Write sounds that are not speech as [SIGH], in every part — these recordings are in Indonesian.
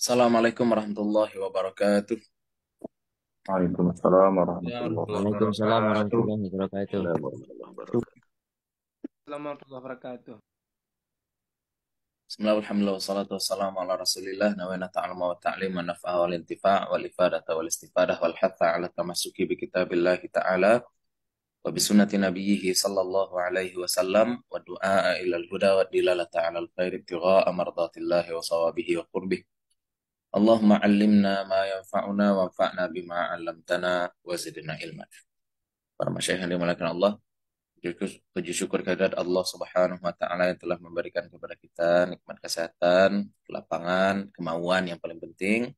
Assalamualaikum warahmatullahi wabarakatuh. Waalaikumsalam warahmatullahi wabarakatuh. Waalaikumsalam warahmatullahi wabarakatuh. Assalamualaikum warahmatullahi wabarakatuh. Bismillah, alhamdulillah, wassalatu wassalamu ala rasulillah Nawaina ta'alma wa ta'lima naf'ah wal intifa' wal ifadata wal istifadah wal hatha ala tamasuki bi kitabillahi ta'ala wa bi sunnati nabiyhi sallallahu alaihi wasallam wa du'a ila al-huda wa dilalata ala al-khair ibtigha'a mardatillahi wa sawabihi wa qurbih Allahumma alimna ma yanfa'una wa fa'na bima alam wa wazidina ilma. Para masyayikh yang dimulakan Allah, puji syukur kehadirat Allah Subhanahu wa taala yang telah memberikan kepada kita nikmat kesehatan, kelapangan, kemauan yang paling penting.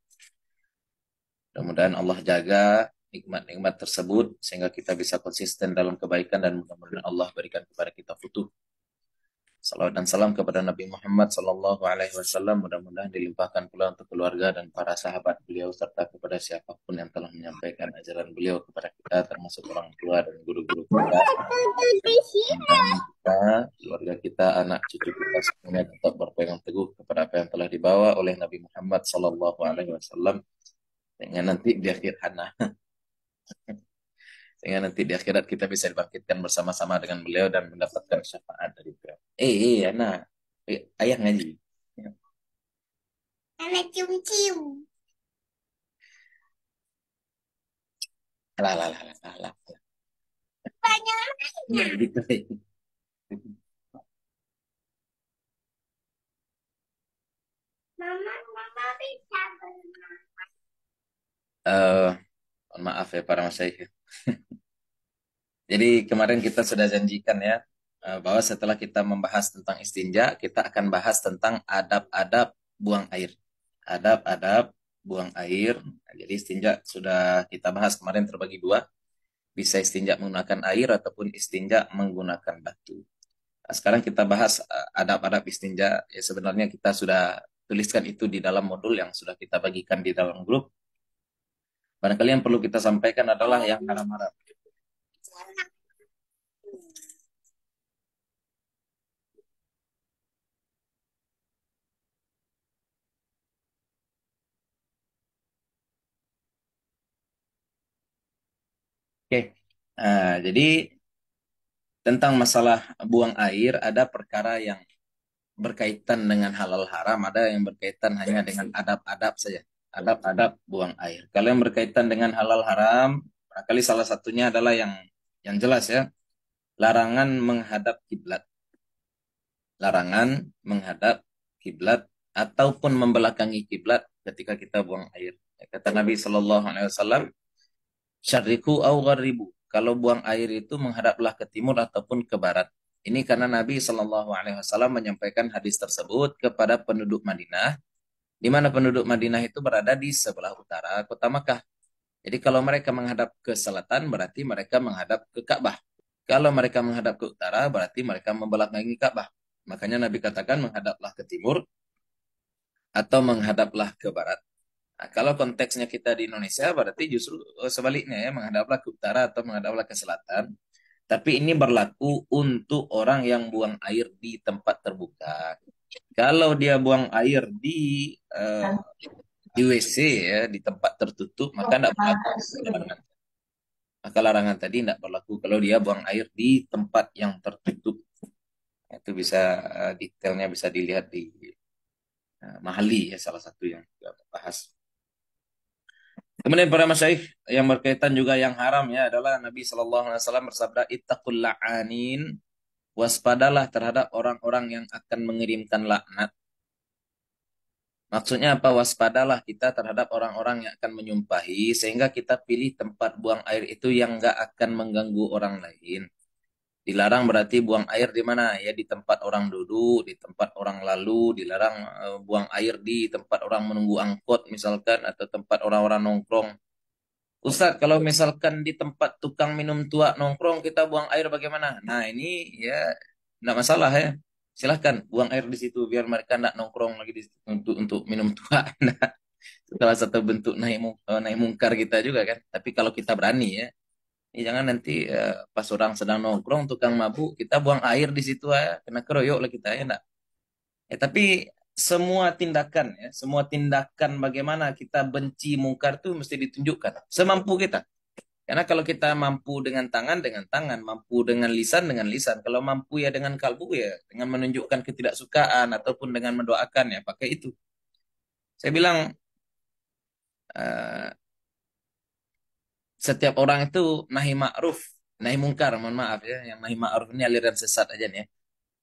Mudah-mudahan Allah jaga nikmat-nikmat tersebut sehingga kita bisa konsisten dalam kebaikan dan mudah-mudahan Allah berikan kepada kita futuh Salawat dan salam kepada Nabi Muhammad Sallallahu Alaihi Wasallam. Mudah-mudahan dilimpahkan pula untuk keluarga dan para sahabat beliau serta kepada siapapun yang telah menyampaikan ajaran beliau kepada kita, termasuk orang tua dan guru-guru kita. kita, keluarga kita, anak cucu kita semuanya tetap berpegang teguh kepada apa yang telah dibawa oleh Nabi Muhammad Sallallahu Alaihi Wasallam. Dengan nanti di akhir anak. [LAUGHS] sehingga nanti di akhirat kita bisa dibangkitkan bersama-sama dengan beliau dan mendapatkan syafaat dari beliau. Eh, eh anak Eh, ayah ngaji. Ya. Anak cium-cium. Alah, alah, alah, alah. Banyak lagi. Gitu. Mama, mama bisa berenang. Eh, uh, maaf ya para masyarakat. [LAUGHS] Jadi kemarin kita sudah janjikan ya eh, bahwa setelah kita membahas tentang istinja, kita akan bahas tentang adab-adab buang air. Adab-adab buang air. Nah, jadi istinja sudah kita bahas kemarin terbagi dua. Bisa istinja menggunakan air ataupun istinja menggunakan batu. Nah, sekarang kita bahas eh, adab-adab istinja. Ya sebenarnya kita sudah tuliskan itu di dalam modul yang sudah kita bagikan di dalam grup Barangkali yang perlu kita sampaikan adalah yang haram-haram. Oke, okay. nah, eh, jadi tentang masalah buang air ada perkara yang berkaitan dengan halal haram, ada yang berkaitan hanya dengan adab-adab saja adab-adab buang air. Kalau yang berkaitan dengan halal haram, kali salah satunya adalah yang yang jelas ya, larangan menghadap kiblat. Larangan menghadap kiblat ataupun membelakangi kiblat ketika kita buang air. Ya, kata Nabi Shallallahu Alaihi Wasallam, syariku au gharibu. Kalau buang air itu menghadaplah ke timur ataupun ke barat. Ini karena Nabi Shallallahu Alaihi Wasallam menyampaikan hadis tersebut kepada penduduk Madinah di mana penduduk Madinah itu berada di sebelah utara kota Makkah. Jadi kalau mereka menghadap ke selatan berarti mereka menghadap ke Ka'bah. Kalau mereka menghadap ke utara berarti mereka membelakangi Ka'bah. Makanya Nabi katakan menghadaplah ke timur atau menghadaplah ke barat. Nah, kalau konteksnya kita di Indonesia berarti justru eh, sebaliknya ya menghadaplah ke utara atau menghadaplah ke selatan. Tapi ini berlaku untuk orang yang buang air di tempat terbuka. Kalau dia buang air di uh, di WC ya, di tempat tertutup, maka tidak berlaku larangan. Maka larangan tadi tidak berlaku kalau dia buang air di tempat yang tertutup. Itu bisa uh, detailnya bisa dilihat di uh, Mahali ya salah satu yang juga membahas. Kemudian para masyaih yang berkaitan juga yang haram ya adalah Nabi saw bersabda ittaqul la'anin waspadalah terhadap orang-orang yang akan mengirimkan laknat. Maksudnya apa? Waspadalah kita terhadap orang-orang yang akan menyumpahi sehingga kita pilih tempat buang air itu yang nggak akan mengganggu orang lain. Dilarang berarti buang air di mana? Ya di tempat orang duduk, di tempat orang lalu, dilarang eh, buang air di tempat orang menunggu angkot misalkan atau tempat orang-orang nongkrong Ustadz, kalau misalkan di tempat tukang minum tua nongkrong kita buang air bagaimana? Nah ini ya tidak masalah ya. Silahkan buang air di situ biar mereka tidak nongkrong lagi di untuk untuk minum tua. [LAUGHS] Nah, itu salah satu bentuk naik eh, naik mungkar kita juga kan. Tapi kalau kita berani ya, ini ya jangan nanti ya, pas orang sedang nongkrong tukang mabuk kita buang air di situ ya kena keroyok lah kita ya enggak. Ya tapi semua tindakan ya, semua tindakan bagaimana kita benci mungkar itu mesti ditunjukkan semampu kita. Karena kalau kita mampu dengan tangan dengan tangan, mampu dengan lisan dengan lisan, kalau mampu ya dengan kalbu ya dengan menunjukkan ketidaksukaan ataupun dengan mendoakan ya pakai itu. Saya bilang uh, setiap orang itu nahi ma'ruf, nahi mungkar, mohon maaf ya, yang nahi ma'ruf ini aliran sesat aja nih ya.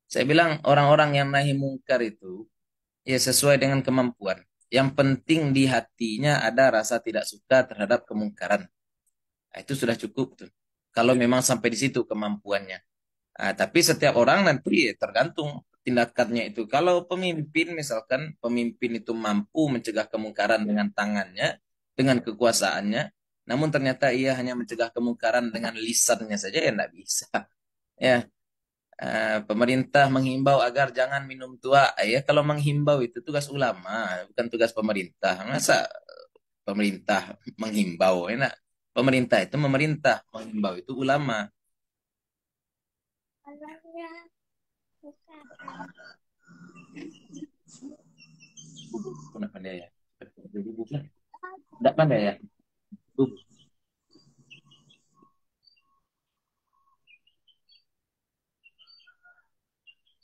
Saya bilang orang-orang yang nahi mungkar itu ya sesuai dengan kemampuan. Yang penting di hatinya ada rasa tidak suka terhadap kemungkaran. Nah, itu sudah cukup tuh. Kalau iya. memang sampai di situ kemampuannya. Nah, tapi setiap orang nanti ya, tergantung tindakannya itu. Kalau pemimpin misalkan pemimpin itu mampu mencegah kemungkaran iya. dengan tangannya, dengan kekuasaannya, namun ternyata ia hanya mencegah kemungkaran dengan lisannya saja ya tidak bisa. Ya, Eh, pemerintah menghimbau agar jangan minum tua ya kalau menghimbau itu tugas ulama bukan tugas pemerintah masa pemerintah menghimbau enak ya, pemerintah itu memerintah menghimbau itu ulama Kenapa pandai ya? Tidak pandai ya?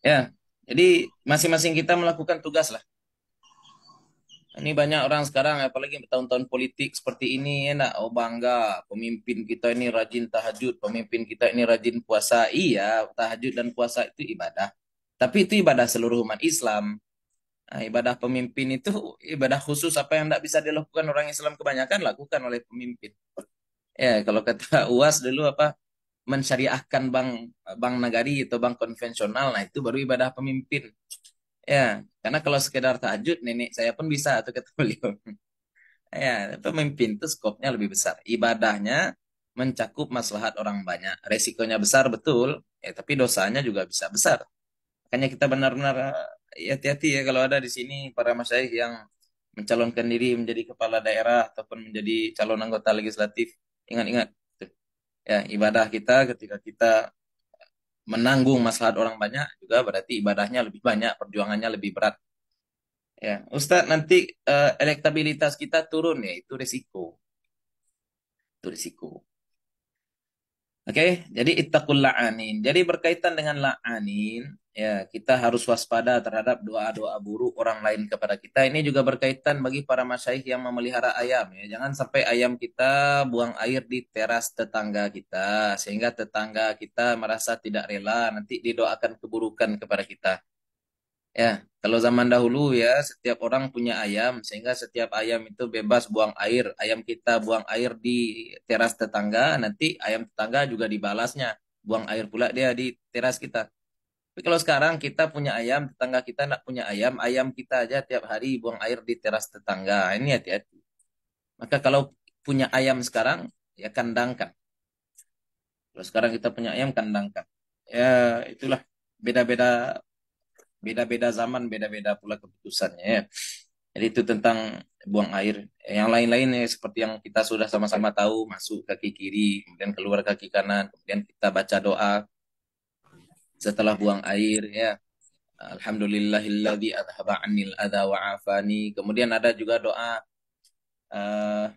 Ya, jadi masing-masing kita melakukan tugas lah. Ini banyak orang sekarang, apalagi tahun-tahun politik seperti ini, enak, ya oh bangga, pemimpin kita ini rajin tahajud, pemimpin kita ini rajin puasa. Iya, tahajud dan puasa itu ibadah. Tapi itu ibadah seluruh umat Islam. Nah, ibadah pemimpin itu ibadah khusus apa yang tidak bisa dilakukan orang Islam kebanyakan lakukan oleh pemimpin. Ya, kalau kata [LAUGHS] UAS dulu apa, mensyariahkan bank bank nagari atau bank konvensional nah itu baru ibadah pemimpin ya karena kalau sekedar tahajud nenek saya pun bisa atau kata [LAUGHS] beliau ya pemimpin itu skopnya lebih besar ibadahnya mencakup maslahat orang banyak resikonya besar betul ya tapi dosanya juga bisa besar makanya kita benar-benar ya, hati-hati ya kalau ada di sini para masyayikh yang mencalonkan diri menjadi kepala daerah ataupun menjadi calon anggota legislatif ingat-ingat ya ibadah kita ketika kita menanggung masalah orang banyak juga berarti ibadahnya lebih banyak, perjuangannya lebih berat. Ya, Ustadz nanti uh, elektabilitas kita turun ya, itu resiko Itu resiko Oke, okay? jadi ittaqul la'anin. Jadi berkaitan dengan la'anin, ya kita harus waspada terhadap doa-doa buruk orang lain kepada kita. Ini juga berkaitan bagi para masyaih yang memelihara ayam ya. Jangan sampai ayam kita buang air di teras tetangga kita sehingga tetangga kita merasa tidak rela nanti didoakan keburukan kepada kita. Ya, kalau zaman dahulu ya setiap orang punya ayam sehingga setiap ayam itu bebas buang air. Ayam kita buang air di teras tetangga, nanti ayam tetangga juga dibalasnya. Buang air pula dia di teras kita. Tapi kalau sekarang kita punya ayam, tetangga kita nak punya ayam, ayam kita aja tiap hari buang air di teras tetangga. Ini hati-hati. Maka kalau punya ayam sekarang, ya kandangkan. Kalau sekarang kita punya ayam, kandangkan. Ya, itulah beda-beda beda-beda zaman, beda-beda pula keputusannya ya. Jadi itu tentang buang air. Yang lain-lain ya seperti yang kita sudah sama-sama tahu, masuk kaki kiri, kemudian keluar kaki kanan, kemudian kita baca doa setelah buang air ya. Alhamdulillahilladzi adhaba 'anil adha Kemudian ada juga doa uh,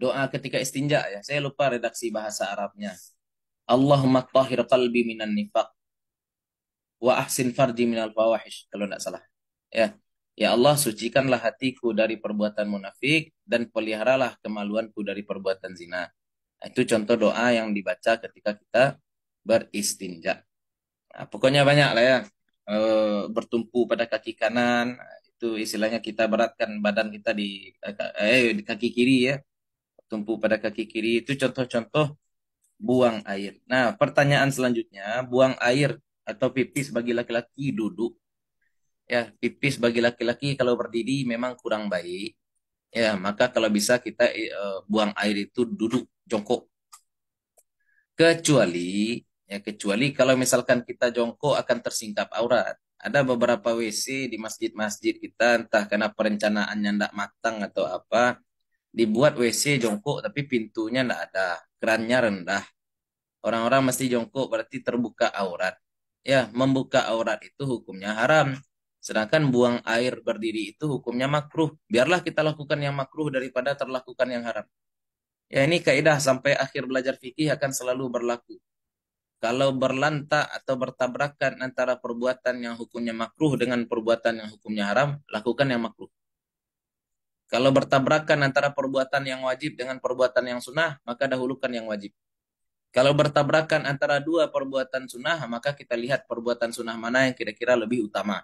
doa ketika istinja ya. Saya lupa redaksi bahasa Arabnya. Allahumma tahhir qalbi minan nifaq wa ahsin fardi minal fawahish kalau tidak salah ya ya Allah sucikanlah hatiku dari perbuatan munafik dan peliharalah kemaluanku dari perbuatan zina nah, itu contoh doa yang dibaca ketika kita beristinja nah, pokoknya banyak lah ya e, bertumpu pada kaki kanan itu istilahnya kita beratkan badan kita di eh di kaki kiri ya tumpu pada kaki kiri itu contoh-contoh buang air. Nah, pertanyaan selanjutnya, buang air atau pipis bagi laki-laki duduk. Ya, pipis bagi laki-laki kalau berdiri memang kurang baik. Ya, maka kalau bisa kita e, buang air itu duduk, jongkok. Kecuali ya kecuali kalau misalkan kita jongkok akan tersingkap aurat. Ada beberapa WC di masjid-masjid kita entah karena perencanaannya tidak matang atau apa, dibuat WC jongkok tapi pintunya tidak ada, kerannya rendah. Orang-orang mesti jongkok berarti terbuka aurat ya membuka aurat itu hukumnya haram sedangkan buang air berdiri itu hukumnya makruh biarlah kita lakukan yang makruh daripada terlakukan yang haram ya ini kaidah sampai akhir belajar fikih akan selalu berlaku kalau berlanta atau bertabrakan antara perbuatan yang hukumnya makruh dengan perbuatan yang hukumnya haram lakukan yang makruh kalau bertabrakan antara perbuatan yang wajib dengan perbuatan yang sunnah maka dahulukan yang wajib kalau bertabrakan antara dua perbuatan sunnah, maka kita lihat perbuatan sunnah mana yang kira-kira lebih utama.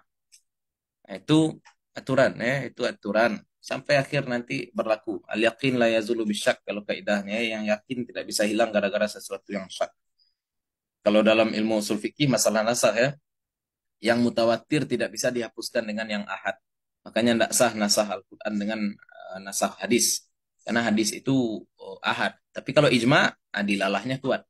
Nah, itu aturan ya, itu aturan. Sampai akhir nanti berlaku. Al yakin la yazulu bisyak kalau kaidahnya yang yakin tidak bisa hilang gara-gara sesuatu yang syak. Kalau dalam ilmu usul fikih masalah nasah ya, yang mutawatir tidak bisa dihapuskan dengan yang ahad. Makanya tidak sah nasah Al-Quran dengan uh, nasah hadis karena hadis itu oh, ahad. Tapi kalau ijma, ah, dilalahnya kuat.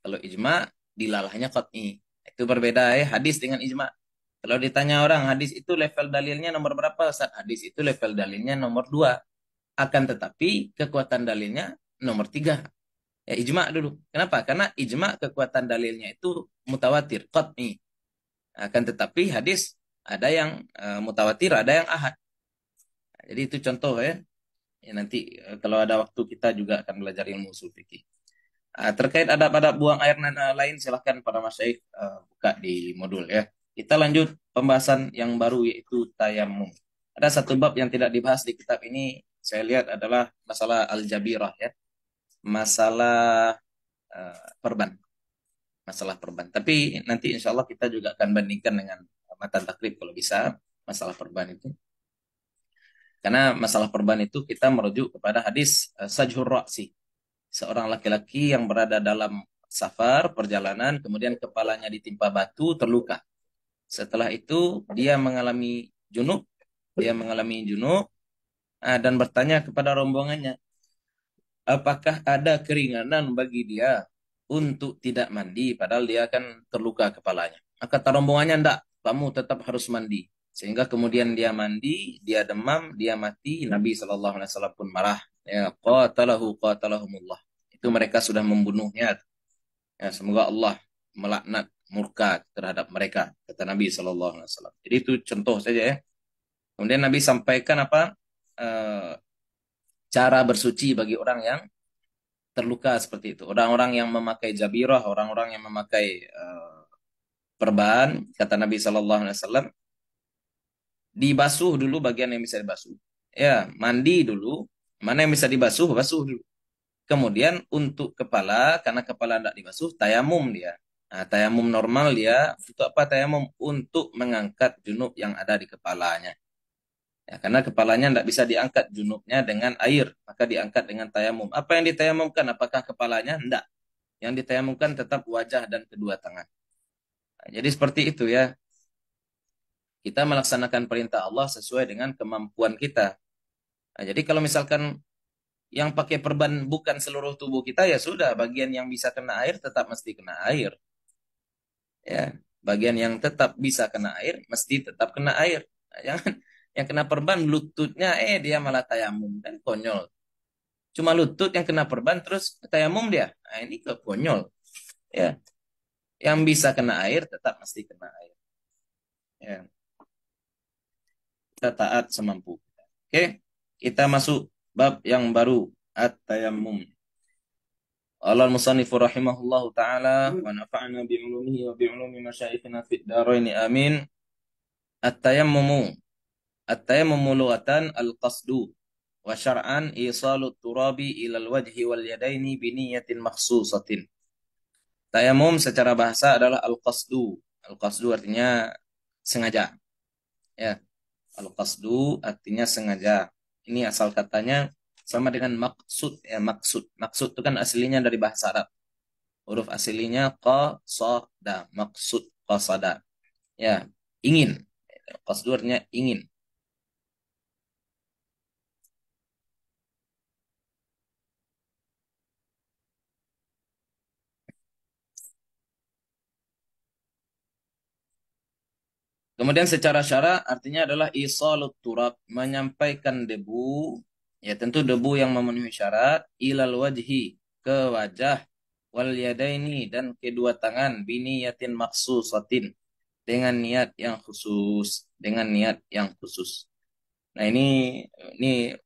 Kalau ijma, dilalahnya kotni. Itu berbeda ya hadis dengan ijma. Kalau ditanya orang hadis itu level dalilnya nomor berapa saat Hadis itu level dalilnya nomor dua. Akan tetapi kekuatan dalilnya nomor tiga. Ya, ijma dulu. Kenapa? Karena ijma kekuatan dalilnya itu mutawatir, kotni. Akan tetapi hadis ada yang eh, mutawatir, ada yang ahad. Jadi itu contoh ya Ya, nanti eh, kalau ada waktu kita juga akan belajar ilmu usul Uh, terkait adab-adab buang air eh, lain silahkan para masyaikh uh, eh, buka di modul ya. Kita lanjut pembahasan yang baru yaitu tayamum. Ada satu bab yang tidak dibahas di kitab ini saya lihat adalah masalah al-jabirah ya. Masalah uh, perban. Masalah perban. Tapi nanti insya Allah kita juga akan bandingkan dengan mata takrib kalau bisa masalah perban itu. Karena masalah perban itu kita merujuk kepada hadis eh, sajhur ra'si. Seorang laki-laki yang berada dalam safar, perjalanan, kemudian kepalanya ditimpa batu, terluka. Setelah itu dia mengalami junub, dia mengalami junub ah, dan bertanya kepada rombongannya, apakah ada keringanan bagi dia untuk tidak mandi padahal dia akan terluka kepalanya? Maka rombongannya enggak, kamu tetap harus mandi sehingga kemudian dia mandi, dia demam, dia mati, Nabi Shallallahu alaihi wasallam pun marah. Ya, qatalahu qatalahumullah. Itu mereka sudah membunuhnya. Ya, semoga Allah melaknat murka terhadap mereka, kata Nabi Shallallahu alaihi wasallam. Jadi itu contoh saja ya. Kemudian Nabi sampaikan apa? E, cara bersuci bagi orang yang terluka seperti itu. Orang-orang yang memakai jabirah, orang-orang yang memakai e, perban, kata Nabi Shallallahu alaihi wasallam, dibasuh dulu bagian yang bisa dibasuh. Ya, mandi dulu, mana yang bisa dibasuh, basuh dulu. Kemudian untuk kepala, karena kepala tidak dibasuh, tayamum dia. Nah, tayamum normal dia, untuk apa tayamum? Untuk mengangkat junub yang ada di kepalanya. Ya, karena kepalanya tidak bisa diangkat junubnya dengan air, maka diangkat dengan tayamum. Apa yang ditayamumkan? Apakah kepalanya? Tidak. Yang ditayamumkan tetap wajah dan kedua tangan. Nah, jadi seperti itu ya kita melaksanakan perintah Allah sesuai dengan kemampuan kita. Nah, jadi kalau misalkan yang pakai perban bukan seluruh tubuh kita ya sudah bagian yang bisa kena air tetap mesti kena air ya bagian yang tetap bisa kena air mesti tetap kena air nah, [LAUGHS] jangan yang kena perban lututnya eh dia malah tayamum dan konyol cuma lutut yang kena perban terus tayamum dia nah, ini ke konyol ya yang bisa kena air tetap mesti kena air ya kita taat semampu. Oke, kita masuk bab yang baru at-tayammum. Allah musannifu rahimahullahu taala wa nafa'ana bi ulumihi wa bi ulumi masyayikhina fid darain amin. at tayammum at tayammum lughatan al-qasdu wa syar'an isalu turabi ila al wajhi wal yadaini bi niyatin makhsusatin. Tayamum secara bahasa adalah al-qasdu. Al-qasdu artinya sengaja. Ya, Al-qasdu artinya sengaja. Ini asal katanya sama dengan maksud ya maksud. Maksud itu kan aslinya dari bahasa Arab. Huruf aslinya qasada, maksud qasada. Ya, ingin. Qasdu artinya ingin. Kemudian secara syara artinya adalah isalut turab, menyampaikan debu, ya tentu debu yang memenuhi syarat, ilal wajhi, ke wajah, wal ini dan kedua tangan, bini biniyatin maksusatin, dengan niat yang khusus, dengan niat yang khusus. Nah ini, ini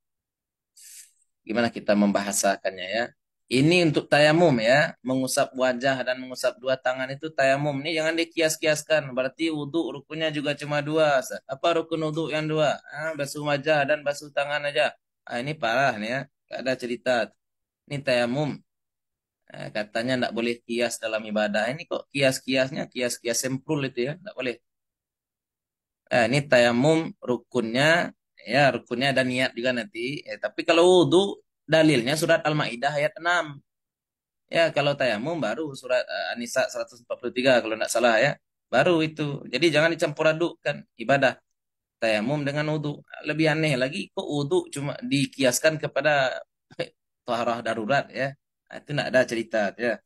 gimana kita membahasakannya ya. Ini untuk tayamum ya, mengusap wajah dan mengusap dua tangan itu tayamum. Ini jangan dikias-kiaskan. Berarti wudhu rukunnya juga cuma dua. Apa rukun wudhu yang dua? Ah, basuh wajah dan basuh tangan aja. Ah, ini parah nih ya. Gak ada cerita. Ini tayamum. Eh, katanya tidak boleh kias dalam ibadah. Ini kok kias-kiasnya kias-kias semprul itu ya, tidak boleh. Nah, ini tayamum rukunnya ya rukunnya ada niat juga nanti. Ya, tapi kalau wudhu Dalilnya surat Al-Maidah ayat 6. Ya, kalau tayamum baru surat uh, An-Nisa 143 kalau tidak salah ya. Baru itu. Jadi jangan dicampur adukkan ibadah tayamum dengan wudu. Lebih aneh lagi kok wudu cuma dikiaskan kepada [LAUGHS] taharah darurat ya. Nah, itu tidak ada cerita ya.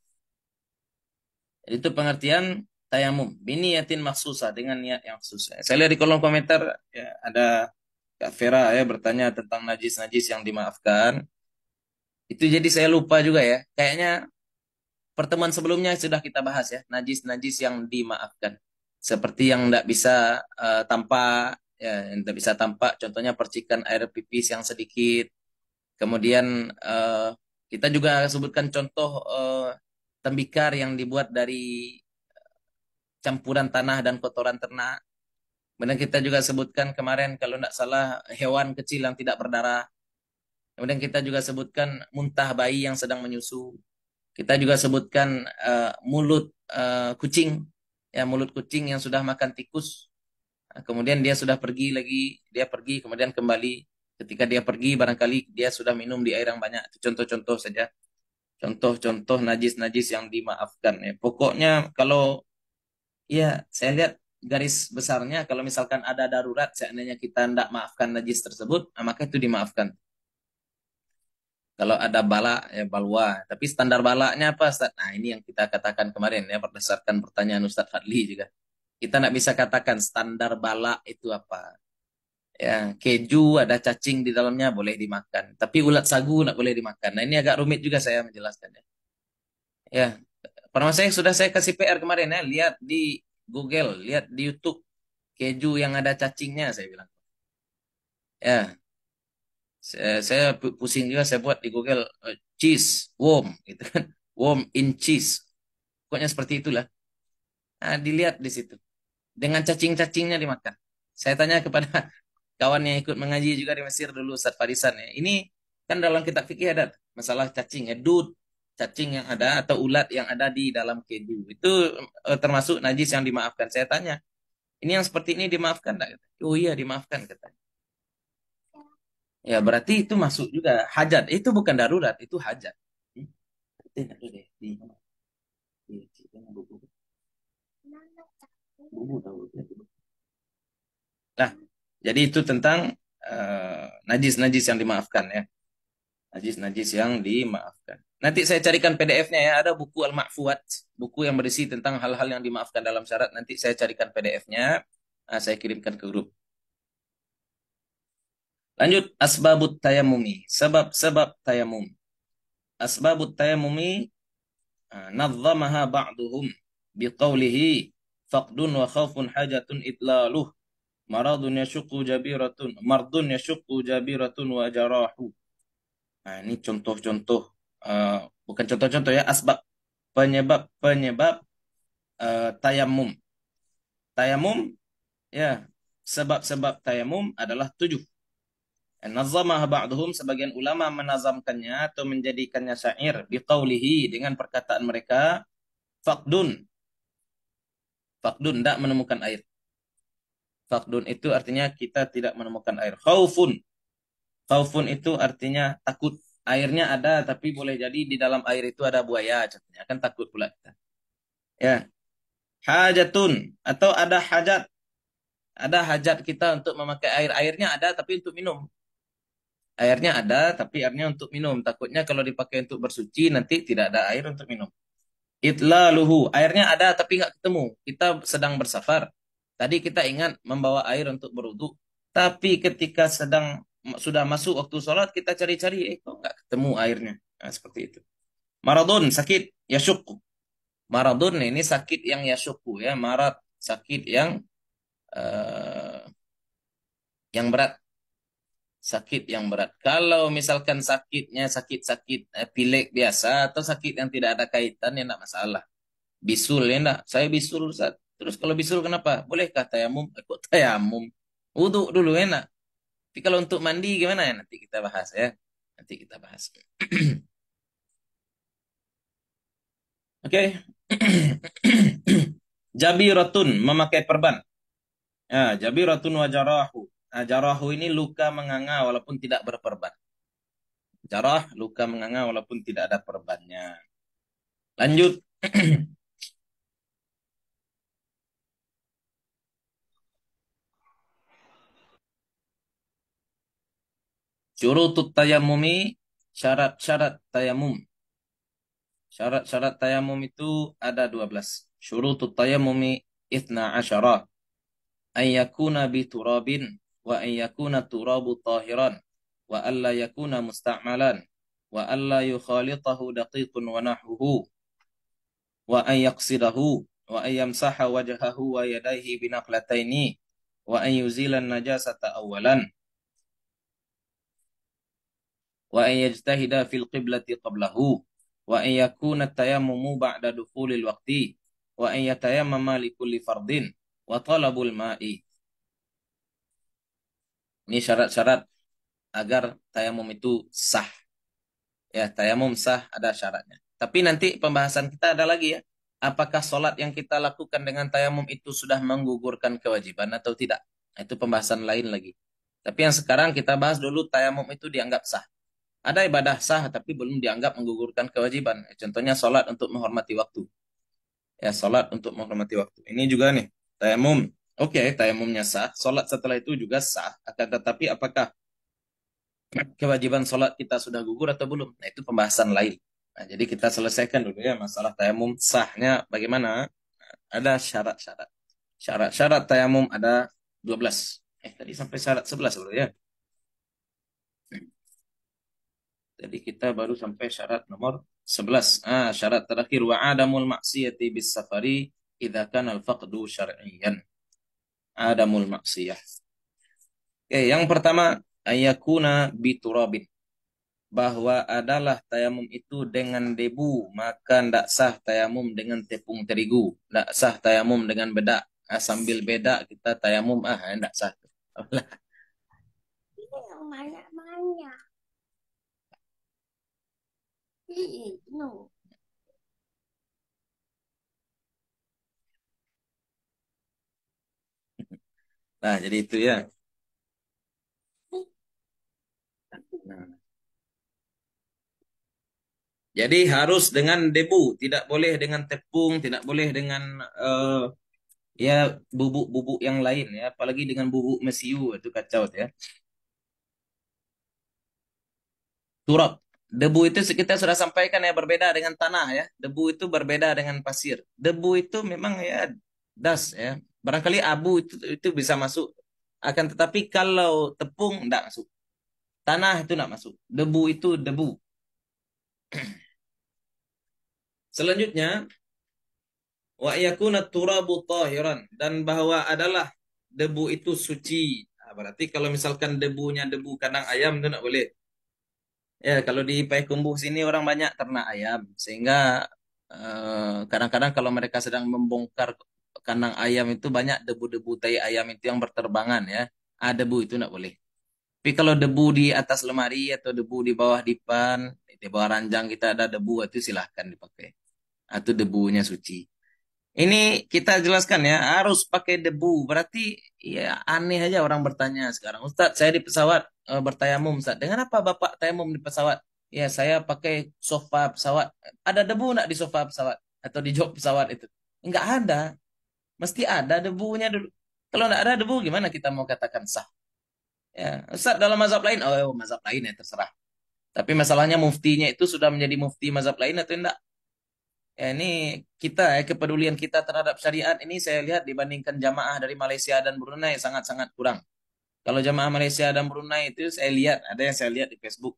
Itu pengertian tayamum biniyatin maksusa dengan niat yang khusus. Saya lihat di kolom komentar ya, ada Kak Vera ya bertanya tentang najis-najis yang dimaafkan. Itu jadi saya lupa juga ya. Kayaknya pertemuan sebelumnya sudah kita bahas ya, najis-najis yang dimaafkan. Seperti yang tidak bisa uh, tampak, ya, tidak bisa tampak, contohnya percikan air pipis yang sedikit. Kemudian uh, kita juga sebutkan contoh uh, tembikar yang dibuat dari campuran tanah dan kotoran ternak. Kemudian kita juga sebutkan kemarin kalau tidak salah hewan kecil yang tidak berdarah. Kemudian kita juga sebutkan muntah bayi yang sedang menyusu. Kita juga sebutkan uh, mulut uh, kucing, ya mulut kucing yang sudah makan tikus. Nah, kemudian dia sudah pergi lagi, dia pergi kemudian kembali. Ketika dia pergi barangkali dia sudah minum di air yang banyak. contoh-contoh saja. Contoh-contoh najis-najis yang dimaafkan. Ya, pokoknya kalau ya saya lihat garis besarnya kalau misalkan ada darurat seandainya kita tidak maafkan najis tersebut, nah, maka itu dimaafkan kalau ada bala ya balwa tapi standar balanya apa Ustaz? nah ini yang kita katakan kemarin ya berdasarkan pertanyaan Ustaz Fadli juga kita nggak bisa katakan standar bala itu apa ya keju ada cacing di dalamnya boleh dimakan tapi ulat sagu tidak boleh dimakan nah ini agak rumit juga saya menjelaskannya ya pernah saya sudah saya kasih PR kemarin ya lihat di Google lihat di YouTube keju yang ada cacingnya saya bilang ya Eh, saya, pusing juga saya buat di Google uh, cheese worm gitu kan [LAUGHS] worm in cheese pokoknya seperti itulah nah, dilihat di situ dengan cacing-cacingnya dimakan saya tanya kepada [LAUGHS] kawan yang ikut mengaji juga di Mesir dulu Ustaz Farisan ya ini kan dalam kitab fikih ada masalah cacing ya dud cacing yang ada atau ulat yang ada di dalam keju itu uh, termasuk najis yang dimaafkan saya tanya ini yang seperti ini dimaafkan tak? Oh iya dimaafkan katanya. Ya berarti itu masuk juga hajat. Itu bukan darurat, itu hajat. Ya? Nah, jadi itu tentang eh, najis-najis uh, yang dimaafkan ya. Najis-najis yang dimaafkan. Nanti saya carikan PDF-nya ya. Ada buku Al-Ma'fuat, buku yang berisi tentang hal-hal yang dimaafkan dalam syarat. Nanti saya carikan PDF-nya, nah, saya kirimkan ke grup. Lanjut asbabut tayamumi, sebab-sebab tayamum. Asbabut tayamumi ah, nadzamaha ba'duhum biqaulihi faqdun wa khawfun hajatun idlaluh maradun yashuqu jabiratun mardun yashuqu jabiratun wa jarahu. Nah, ini contoh-contoh uh, bukan contoh-contoh ya asbab penyebab penyebab uh, tayamum. Tayamum ya sebab-sebab tayamum adalah tujuh Nazamah ba'duhum sebagian ulama menazamkannya atau menjadikannya syair biqaulihi dengan perkataan mereka faqdun. Faqdun tidak menemukan air. Faqdun itu artinya kita tidak menemukan air. Khaufun. Khaufun itu artinya takut. Airnya ada tapi boleh jadi di dalam air itu ada buaya contohnya kan takut pula kita. Ya. Hajatun atau ada hajat. Ada hajat kita untuk memakai air. Airnya ada tapi untuk minum airnya ada tapi airnya untuk minum takutnya kalau dipakai untuk bersuci nanti tidak ada air untuk minum Itla luhu, airnya ada tapi nggak ketemu kita sedang bersafar tadi kita ingat membawa air untuk berwudu tapi ketika sedang sudah masuk waktu sholat kita cari-cari eh kok nggak ketemu airnya nah, seperti itu maradun sakit yasukku maradun ini sakit yang yasukku ya marat sakit yang uh, yang berat sakit yang berat. Kalau misalkan sakitnya sakit-sakit eh, pilek biasa atau sakit yang tidak ada kaitan ya enggak masalah. Bisul ya enggak? Saya bisul Ustaz. Terus kalau bisul kenapa? Bolehkah tayamum? Aku eh, tayamum. Wudhu dulu ya enak. Tapi kalau untuk mandi gimana ya? Nanti kita bahas ya. Nanti kita bahas. [CLEARS THROAT] Oke. [CLEARS THROAT] Jabiratun memakai perban. Ya, jabiratun wajarahu Nah, jarahu ini luka menganga walaupun tidak berperban. Jarah luka menganga walaupun tidak ada perbannya. Lanjut. [CLEARS THROAT] Syurutut tayamumi syarat-syarat tayamum. Syarat-syarat tayamum itu ada 12. Syurutut tayamumi itna asyara. Ayyakuna biturabin وأن يكون التراب طاهرا وألا يكون مستعملا وألا يخالطه دقيق ونحوه وأن يقصده وأن يمسح وجهه ويديه بنقلتين وأن يزيل النجاسة أولا وأن يجتهد في القبلة قبله وأن يكون التيمم بعد دخول الوقت وأن يتيمم لكل فرد وطلب الماء Ini syarat-syarat agar tayamum itu sah. Ya, tayamum sah ada syaratnya. Tapi nanti pembahasan kita ada lagi ya. Apakah sholat yang kita lakukan dengan tayamum itu sudah menggugurkan kewajiban atau tidak? Nah, itu pembahasan lain lagi. Tapi yang sekarang kita bahas dulu tayamum itu dianggap sah. Ada ibadah sah tapi belum dianggap menggugurkan kewajiban. Contohnya sholat untuk menghormati waktu. Ya, sholat untuk menghormati waktu. Ini juga nih, tayamum Oke, okay, tayamumnya sah. Sholat setelah itu juga sah. Akan tetapi apakah kewajiban sholat kita sudah gugur atau belum? Nah, itu pembahasan lain. Nah, jadi kita selesaikan dulu ya masalah tayamum sahnya bagaimana? Nah, ada syarat-syarat. Syarat-syarat tayamum ada 12. Eh, tadi sampai syarat 11 dulu ya. Jadi kita baru sampai syarat nomor 11. Ah, syarat terakhir waadamul maksiyati bis safari idza al faqdu syar'iyyan adamul maksiyah. Oke, yang pertama ayakuna biturabin bahwa adalah tayamum itu dengan debu maka ndak sah tayamum dengan tepung terigu ndak sah tayamum dengan bedak nah, sambil bedak kita tayamum ah eh, ndak sah iya, banyak Nah, jadi itu ya. Nah. Jadi harus dengan debu, tidak boleh dengan tepung, tidak boleh dengan uh, ya bubuk-bubuk yang lain ya, apalagi dengan bubuk mesiu itu kacau ya. Turap, debu itu kita sudah sampaikan ya berbeda dengan tanah ya. Debu itu berbeda dengan pasir. Debu itu memang ya das ya, barangkali abu itu, itu bisa masuk akan tetapi kalau tepung tidak masuk tanah itu tidak masuk debu itu debu [CLEARS THROAT] selanjutnya wa yakuna turabu tahiran dan bahwa adalah debu itu suci nah, berarti kalau misalkan debunya debu kandang ayam itu tidak boleh ya kalau di Payakumbuh sini orang banyak ternak ayam sehingga eh, kadang-kadang uh, kadang -kadang kalau mereka sedang membongkar kandang ayam itu banyak debu-debu tai ayam itu yang berterbangan ya. Ah, debu itu nggak boleh. Tapi kalau debu di atas lemari atau debu di bawah dipan, di bawah ranjang kita ada debu itu silahkan dipakai. Atau ah, debunya suci. Ini kita jelaskan ya, harus pakai debu. Berarti ya aneh aja orang bertanya sekarang. Ustaz, saya di pesawat e, bertayamum, Ustaz, Dengan apa Bapak tayamum di pesawat? Ya, saya pakai sofa pesawat. Ada debu nak di sofa pesawat? Atau di jok pesawat itu? Enggak ada. Mesti ada debunya dulu. Kalau tidak ada debu gimana kita mau katakan sah? Ya, Ustaz dalam mazhab lain, oh, oh mazhab lain ya terserah. Tapi masalahnya muftinya itu sudah menjadi mufti mazhab lain atau tidak? Ya, ini kita ya kepedulian kita terhadap syariat ini saya lihat dibandingkan jamaah dari Malaysia dan Brunei sangat-sangat kurang. Kalau jamaah Malaysia dan Brunei itu saya lihat ada yang saya lihat di Facebook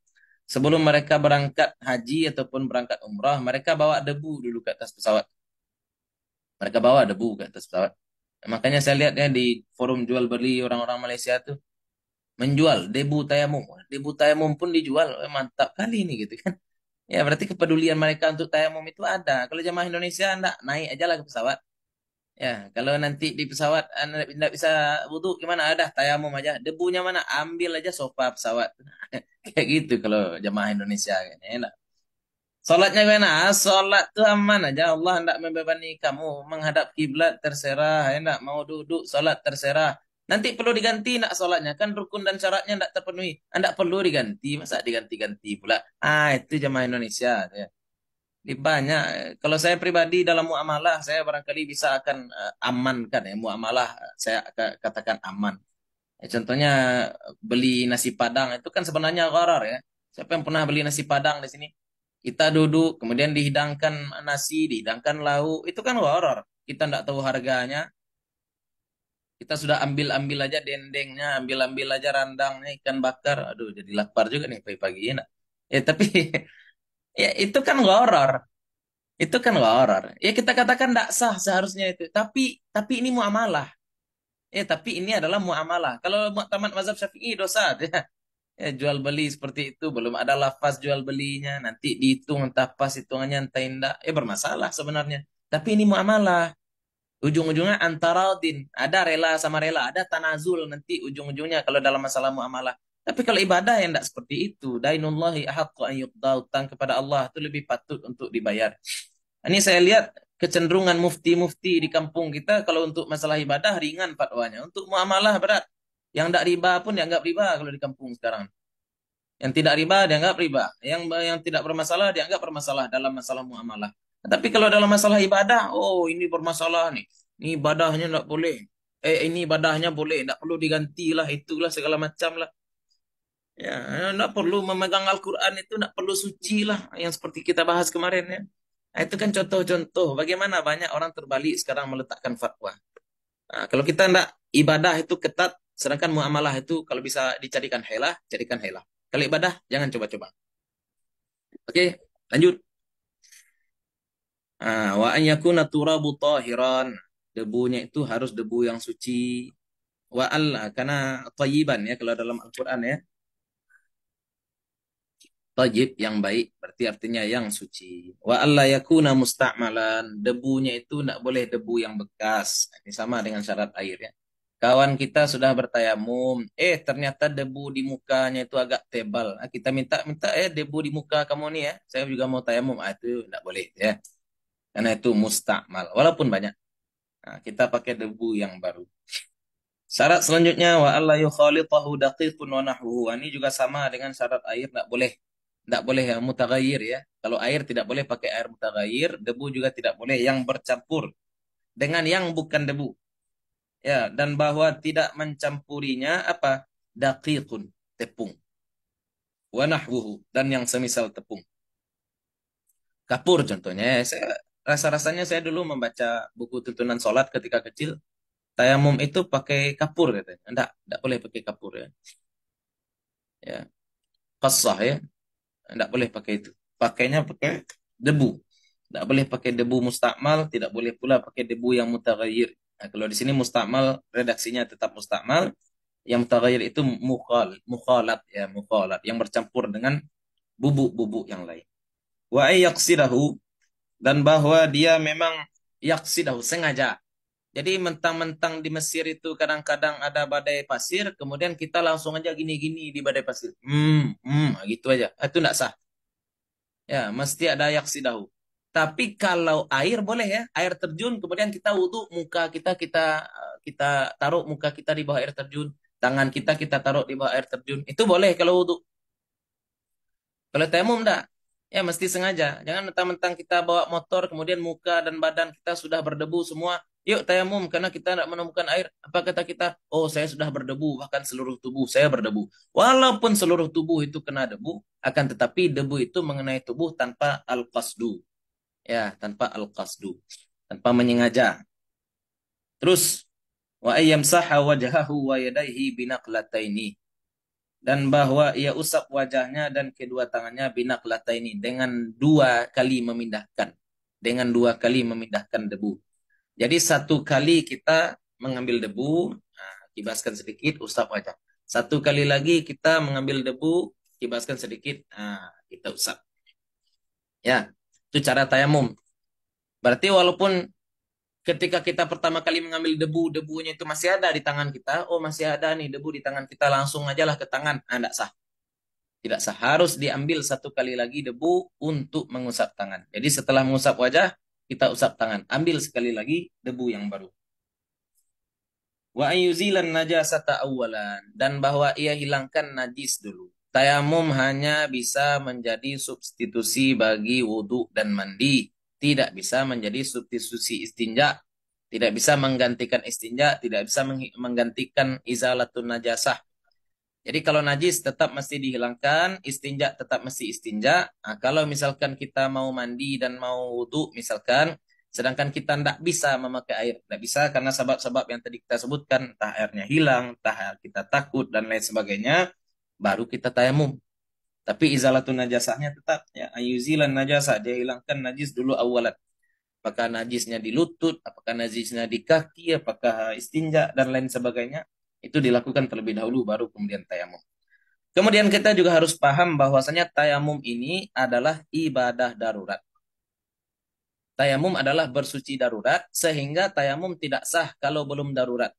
sebelum mereka berangkat haji ataupun berangkat umrah mereka bawa debu dulu ke atas pesawat mereka bawa debu ke atas pesawat makanya saya lihat ya di forum jual beli orang-orang Malaysia tuh menjual debu tayamum debu tayamum pun dijual eh, mantap kali ini gitu kan ya berarti kepedulian mereka untuk tayamum itu ada kalau jemaah Indonesia enggak naik aja lah ke pesawat ya kalau nanti di pesawat anda eh, tidak bisa butuh gimana ada tayamum aja debunya mana ambil aja sofa pesawat [LAUGHS] kayak gitu kalau jemaah Indonesia kan enak Salatnya kena, salat tu aman aja. Allah hendak membebani kamu menghadap kiblat terserah, hendak mau duduk salat terserah. Nanti perlu diganti nak salatnya kan rukun dan syaratnya tidak terpenuhi. Hendak perlu diganti, masa diganti-ganti pula. Ah, itu jemaah Indonesia ya. Di banyak kalau saya pribadi dalam muamalah saya barangkali bisa akan uh, amankan ya muamalah eh, saya katakan aman. Ya, contohnya beli nasi padang itu kan sebenarnya gharar ya. Siapa yang pernah beli nasi padang di sini? kita duduk kemudian dihidangkan nasi dihidangkan lauk itu kan horor kita tidak tahu harganya kita sudah ambil ambil aja dendengnya ambil ambil aja randangnya ikan bakar aduh jadi lapar juga nih pagi pagi ini ya tapi [LAUGHS] ya itu kan horor itu kan horor ya kita katakan tidak sah seharusnya itu tapi tapi ini muamalah ya tapi ini adalah muamalah kalau tamat mazhab syafi'i dosa ya. [LAUGHS] ya jual beli seperti itu belum ada lafaz jual belinya nanti dihitung entah pas hitungannya entah indah eh, ya bermasalah sebenarnya tapi ini muamalah ujung-ujungnya antara din ada rela sama rela ada tanazul nanti ujung-ujungnya kalau dalam masalah muamalah tapi kalau ibadah yang tidak seperti itu dainullahi ahqqu an yuqdal utang kepada Allah itu lebih patut untuk dibayar ini saya lihat kecenderungan mufti-mufti di kampung kita kalau untuk masalah ibadah ringan fatwanya untuk muamalah berat yang tidak riba pun dianggap riba kalau di kampung sekarang. Yang tidak riba dianggap riba. Yang yang tidak bermasalah dianggap bermasalah dalam masalah muamalah. Tapi kalau dalam masalah ibadah, oh ini bermasalah nih. Ini ibadahnya tidak boleh. Eh ini ibadahnya boleh, tidak perlu digantilah itulah segala macam lah. Ya, tidak perlu memegang Al-Quran itu, tidak perlu suci lah yang seperti kita bahas kemarin ya. Nah, itu kan contoh-contoh bagaimana banyak orang terbalik sekarang meletakkan fatwa. Nah, kalau kita tidak ibadah itu ketat, Sedangkan muamalah itu kalau bisa dicarikan helah, carikan helah. Kalau ibadah jangan coba-coba. Oke, lanjut. Ah, wa an yakuna turabu tahiran. Debunya itu harus debu yang suci. Wa Allah karena tayyiban ya kalau dalam Al-Qur'an ya. Tajib yang baik berarti artinya yang suci. Wa alla yakuna musta'malan. Debunya itu tidak boleh debu yang bekas. Ini sama dengan syarat air ya. Kawan kita sudah bertayamum. Eh, ternyata debu di mukanya itu agak tebal. Ah, kita minta, minta eh debu di muka kamu nih ya. Saya juga mau tayamum. Ah, itu tidak boleh ya. Karena itu mustakmal. Walaupun banyak. Nah, kita pakai debu yang baru. Syarat selanjutnya wa alla yukhalitahu daqiqun wa nahwuhu. Ah, ini juga sama dengan syarat air tidak boleh. Tidak boleh yang mutaghayyir ya. Kalau air tidak boleh pakai air mutaghayyir, debu juga tidak boleh yang bercampur dengan yang bukan debu ya dan bahwa tidak mencampurinya apa daqiqun tepung wa nahwuhu dan yang semisal tepung kapur contohnya ya, saya rasa-rasanya saya dulu membaca buku tuntunan solat ketika kecil tayamum itu pakai kapur katanya enggak enggak boleh pakai kapur ya ya kasah ya enggak boleh pakai itu pakainya pakai debu tidak boleh pakai debu mustakmal, tidak boleh pula pakai debu yang mutaghayyir. Nah, kalau di sini mustakmal redaksinya tetap mustakmal, yang mutaghayyir itu mukhal, mukhalat ya, mukhalat yang bercampur dengan bubuk-bubuk yang lain. Wa yaqsidahu dan bahwa dia memang yaqsidahu sengaja. Jadi mentang-mentang di Mesir itu kadang-kadang ada badai pasir, kemudian kita langsung aja gini-gini di badai pasir. Hmm, hmm, gitu aja. Ah, itu tidak sah. Ya, mesti ada yaksidahu. Tapi kalau air boleh ya, air terjun kemudian kita wudhu muka kita kita eh, kita taruh muka kita di bawah air terjun, tangan kita kita taruh di bawah air terjun. Itu boleh kalau wudhu. Kalau tayamum enggak? Ya mesti sengaja. Jangan mentang-mentang kita bawa motor kemudian muka dan badan kita sudah berdebu semua. Yuk tayamum karena kita tidak menemukan air. Apa kata kita? Oh saya sudah berdebu bahkan seluruh tubuh saya berdebu. Walaupun seluruh tubuh itu kena debu, akan tetapi debu itu mengenai tubuh tanpa al-qasdu ya tanpa al-qasdu tanpa menyengaja terus wa ayyamsaha wajhahu wa yadayhi binaqlataini dan bahwa ia usap wajahnya dan kedua tangannya binaqlataini dengan dua kali memindahkan dengan dua kali memindahkan debu jadi satu kali kita mengambil debu nah, kibaskan sedikit usap wajah satu kali lagi kita mengambil debu kibaskan sedikit nah, kita usap ya itu cara tayamum. Berarti walaupun ketika kita pertama kali mengambil debu, debunya itu masih ada di tangan kita, oh masih ada nih debu di tangan kita, langsung aja lah ke tangan, tidak ah, sah. Tidak sah, harus diambil satu kali lagi debu untuk mengusap tangan. Jadi setelah mengusap wajah, kita usap tangan. Ambil sekali lagi debu yang baru. Wa ayuzilan najasata awalan. Dan bahwa ia hilangkan najis dulu. Tayamum hanya bisa menjadi substitusi bagi wudhu dan mandi. Tidak bisa menjadi substitusi istinja. Tidak bisa menggantikan istinja. Tidak bisa menggantikan izalatun najasah. Jadi kalau najis tetap mesti dihilangkan. Istinja tetap mesti istinja. Nah, kalau misalkan kita mau mandi dan mau wudhu misalkan. Sedangkan kita tidak bisa memakai air. Tidak bisa karena sebab-sebab yang tadi kita sebutkan. Entah airnya hilang, entah air kita takut dan lain sebagainya baru kita tayamum. Tapi izalatun najasahnya tetap ya ayuzilan najasah dia hilangkan najis dulu awalat, Apakah najisnya di lutut, apakah najisnya di kaki, apakah istinja dan lain sebagainya itu dilakukan terlebih dahulu baru kemudian tayamum. Kemudian kita juga harus paham bahwasanya tayamum ini adalah ibadah darurat. Tayamum adalah bersuci darurat sehingga tayamum tidak sah kalau belum darurat.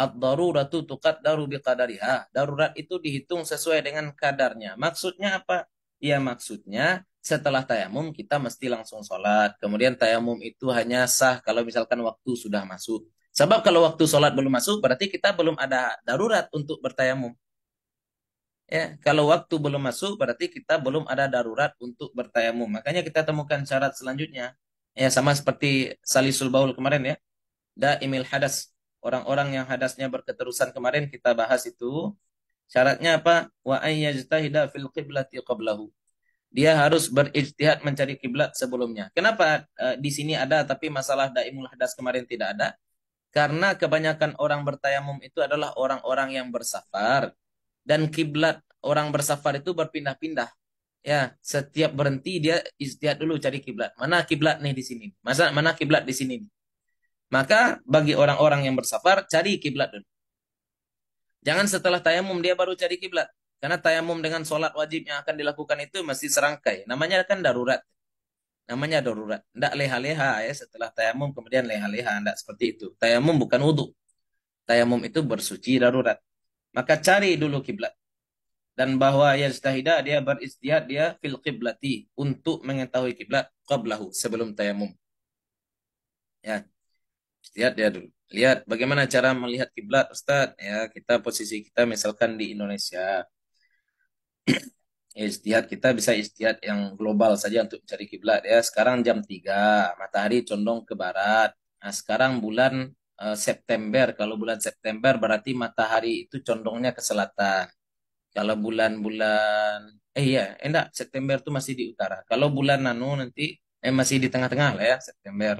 Ad-daruratu tuqaddaru biqadariha. Darurat itu dihitung sesuai dengan kadarnya. Maksudnya apa? Ya maksudnya setelah tayamum kita mesti langsung sholat. Kemudian tayamum itu hanya sah kalau misalkan waktu sudah masuk. Sebab kalau waktu sholat belum masuk berarti kita belum ada darurat untuk bertayamum. Ya, kalau waktu belum masuk berarti kita belum ada darurat untuk bertayamum. Makanya kita temukan syarat selanjutnya. Ya sama seperti salisul baul kemarin ya. Da'imil hadas orang-orang yang hadasnya berketerusan kemarin kita bahas itu syaratnya apa wa ayyajtahida fil qiblati qablahu dia harus berijtihad mencari kiblat sebelumnya kenapa e, di sini ada tapi masalah daimul hadas kemarin tidak ada karena kebanyakan orang bertayamum itu adalah orang-orang yang bersafar dan kiblat orang bersafar itu berpindah-pindah ya setiap berhenti dia istihad dulu cari kiblat mana kiblat nih di sini masa mana kiblat di sini nih maka bagi orang-orang yang bersafar cari kiblat dulu. Jangan setelah tayamum dia baru cari kiblat. Karena tayamum dengan sholat wajib yang akan dilakukan itu masih serangkai. Namanya kan darurat. Namanya darurat. Tidak leha-leha ya setelah tayamum kemudian leha-leha. Tidak seperti itu. Tayamum bukan wudhu. Tayamum itu bersuci darurat. Maka cari dulu kiblat. Dan bahwa yajtahida dia beristihad dia fil kiblati. Untuk mengetahui kiblat qablahu sebelum tayamum. Ya lihat ya dulu lihat bagaimana cara melihat kiblat Ustaz ya kita posisi kita misalkan di Indonesia [CLEARS THROAT] Istihad kita bisa istihad yang global saja untuk mencari kiblat ya. Sekarang jam 3, matahari condong ke barat. Nah, sekarang bulan uh, September, kalau bulan September berarti matahari itu condongnya ke selatan. Kalau bulan-bulan eh iya, eh, enggak, September itu masih di utara. Kalau bulan Nano nanti eh masih di tengah-tengah lah ya September.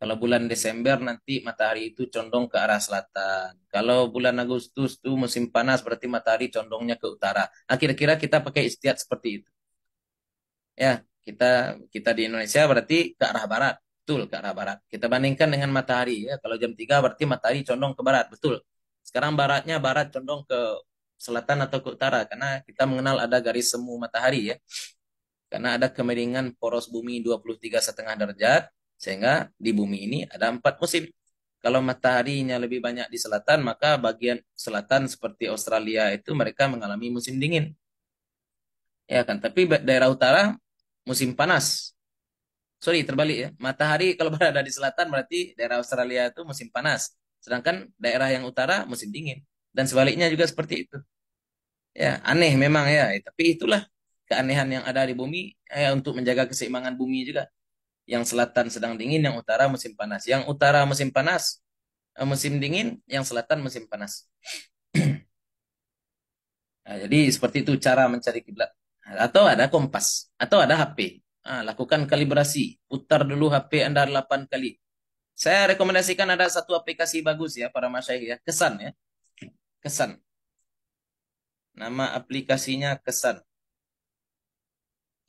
Kalau bulan Desember nanti matahari itu condong ke arah selatan. Kalau bulan Agustus itu musim panas berarti matahari condongnya ke utara. Akhir-akhir kira kita pakai istiadat seperti itu. Ya, kita kita di Indonesia berarti ke arah barat. Betul, ke arah barat. Kita bandingkan dengan matahari ya. Kalau jam 3 berarti matahari condong ke barat. Betul. Sekarang baratnya barat condong ke selatan atau ke utara karena kita mengenal ada garis semu matahari ya. Karena ada kemiringan poros bumi 23 setengah derajat, sehingga di bumi ini ada empat musim. Kalau mataharinya lebih banyak di selatan, maka bagian selatan seperti Australia itu mereka mengalami musim dingin. Ya kan, tapi daerah utara musim panas. Sorry, terbalik ya. Matahari [LAUGHS] kalau berada di selatan berarti daerah Australia itu musim panas. Sedangkan daerah yang utara musim dingin. Dan sebaliknya juga seperti itu. Ya, aneh memang ya. Tapi itulah keanehan yang ada di bumi ya, untuk menjaga keseimbangan bumi juga yang selatan sedang dingin, yang utara musim panas. Yang utara musim panas, eh, musim dingin, yang selatan musim panas. [CLEARS THROAT] nah, jadi seperti itu cara mencari kiblat. Atau ada kompas, atau ada HP. Nah, lakukan kalibrasi, putar dulu HP Anda 8 kali. Saya rekomendasikan ada satu aplikasi bagus ya para masyaih ya, Kesan ya. Kesan. Nama aplikasinya Kesan.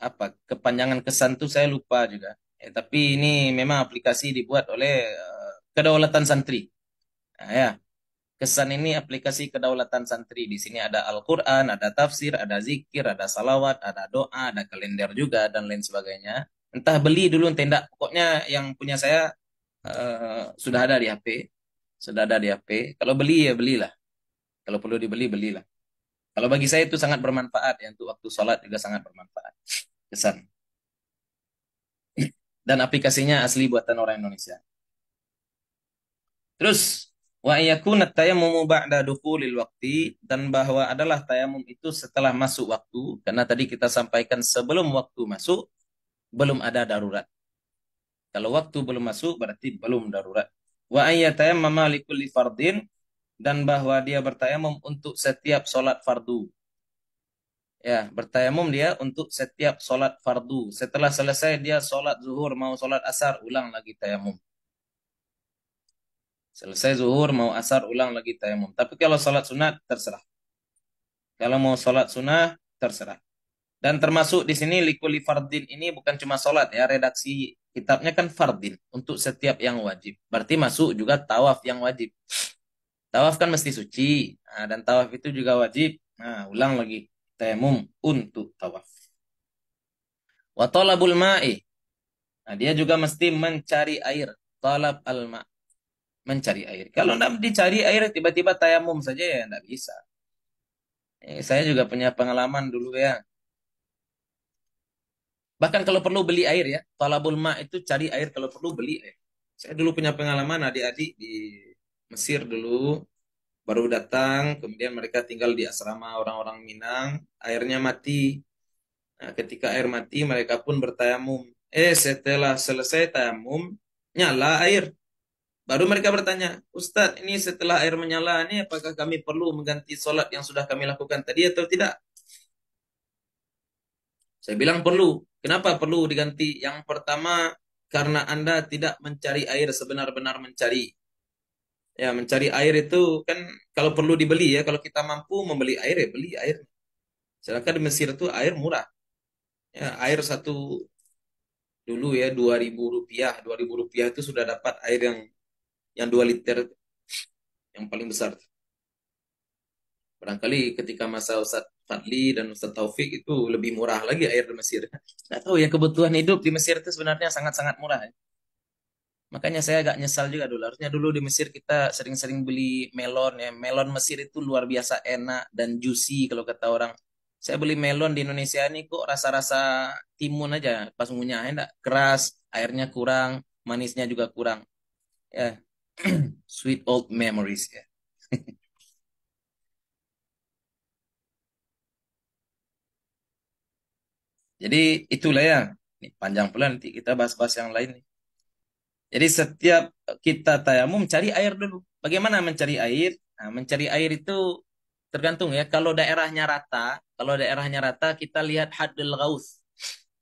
Apa? Kepanjangan Kesan tuh saya lupa juga Eh, tapi ini memang aplikasi dibuat oleh eh, kedaulatan santri. Nah, ya. Kesan ini aplikasi kedaulatan santri. Di sini ada Al-Quran, ada tafsir, ada zikir, ada salawat, ada doa, ada kalender juga, dan lain sebagainya. Entah beli dulu tenda. Pokoknya yang punya saya uh, sudah ada di HP. Sudah ada di HP. Kalau beli ya belilah. Kalau perlu dibeli, belilah. Kalau bagi saya itu sangat bermanfaat. Ya. Untuk waktu sholat juga sangat bermanfaat. Kesan dan aplikasinya asli buatan orang Indonesia. Terus wa yakuna tayammumu ba'da dukhulil waqti dan bahwa adalah tayamum itu setelah masuk waktu karena tadi kita sampaikan sebelum waktu masuk belum ada darurat. Kalau waktu belum masuk berarti belum darurat. Wa ayyatayammama likulli fardin dan bahwa dia bertayamum untuk setiap sholat fardu ya bertayamum dia untuk setiap sholat fardu. Setelah selesai dia sholat zuhur mau sholat asar ulang lagi tayamum. Selesai zuhur mau asar ulang lagi tayamum. Tapi kalau sholat sunat terserah. Kalau mau sholat sunnah terserah. Dan termasuk di sini likuli fardin ini bukan cuma sholat ya redaksi kitabnya kan fardin untuk setiap yang wajib. Berarti masuk juga tawaf yang wajib. Tawaf kan mesti suci nah, dan tawaf itu juga wajib. Nah ulang lagi temum untuk tawaf. Watolabul ma'i. Nah, dia juga mesti mencari air. Talab al-ma. Mencari air. Kalau tidak dicari air, tiba-tiba tayamum saja ya tidak bisa. Eh, saya juga punya pengalaman dulu ya. Bahkan kalau perlu beli air ya. Talabul ma itu cari air kalau perlu beli air. Saya dulu punya pengalaman adik-adik di Mesir dulu baru datang, kemudian mereka tinggal di asrama orang-orang Minang, airnya mati. Nah, ketika air mati, mereka pun bertayamum. Eh, setelah selesai tayamum, nyala air. Baru mereka bertanya, Ustadz, ini setelah air menyala, ini apakah kami perlu mengganti sholat yang sudah kami lakukan tadi atau tidak? Saya bilang perlu. Kenapa perlu diganti? Yang pertama, karena Anda tidak mencari air sebenar-benar mencari ya mencari air itu kan kalau perlu dibeli ya kalau kita mampu membeli air ya beli air sedangkan di Mesir itu air murah ya air satu dulu ya dua ribu rupiah dua ribu rupiah itu sudah dapat air yang yang dua liter yang paling besar barangkali ketika masa Ustadz Fadli dan Ustadz Taufik itu lebih murah lagi air di Mesir. Nggak tahu ya kebutuhan hidup di Mesir itu sebenarnya sangat-sangat murah. Ya. Makanya saya agak nyesal juga dulu. Harusnya dulu di Mesir kita sering-sering beli melon ya. Melon Mesir itu luar biasa enak dan juicy kalau kata orang. Saya beli melon di Indonesia ini kok rasa-rasa timun aja pas ngunyah ya enak keras, airnya kurang, manisnya juga kurang. Ya. [CLEARS THROAT] Sweet old memories ya. [LAUGHS] Jadi itulah ya. Ini panjang pula nanti kita bahas-bahas yang lain nih. Jadi setiap kita tayamum cari air dulu. Bagaimana mencari air? Nah, mencari air itu tergantung ya. Kalau daerahnya rata, kalau daerahnya rata kita lihat hadil gaus.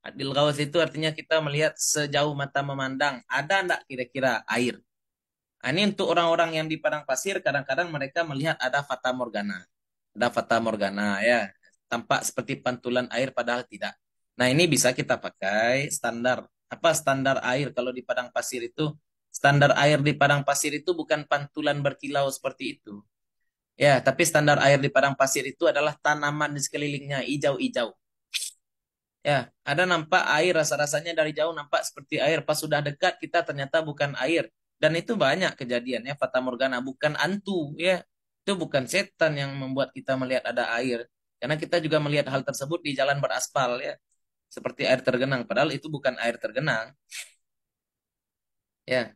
Hadil gaus itu artinya kita melihat sejauh mata memandang. Ada tidak kira-kira air? Nah, ini untuk orang-orang yang di padang pasir kadang-kadang mereka melihat ada fata morgana. Ada fata morgana ya. Tampak seperti pantulan air padahal tidak. Nah ini bisa kita pakai standar apa standar air kalau di padang pasir itu standar air di padang pasir itu bukan pantulan berkilau seperti itu ya tapi standar air di padang pasir itu adalah tanaman di sekelilingnya hijau-hijau ya ada nampak air rasa-rasanya dari jauh nampak seperti air pas sudah dekat kita ternyata bukan air dan itu banyak kejadian ya fata morgana bukan antu ya itu bukan setan yang membuat kita melihat ada air karena kita juga melihat hal tersebut di jalan beraspal ya seperti air tergenang padahal itu bukan air tergenang ya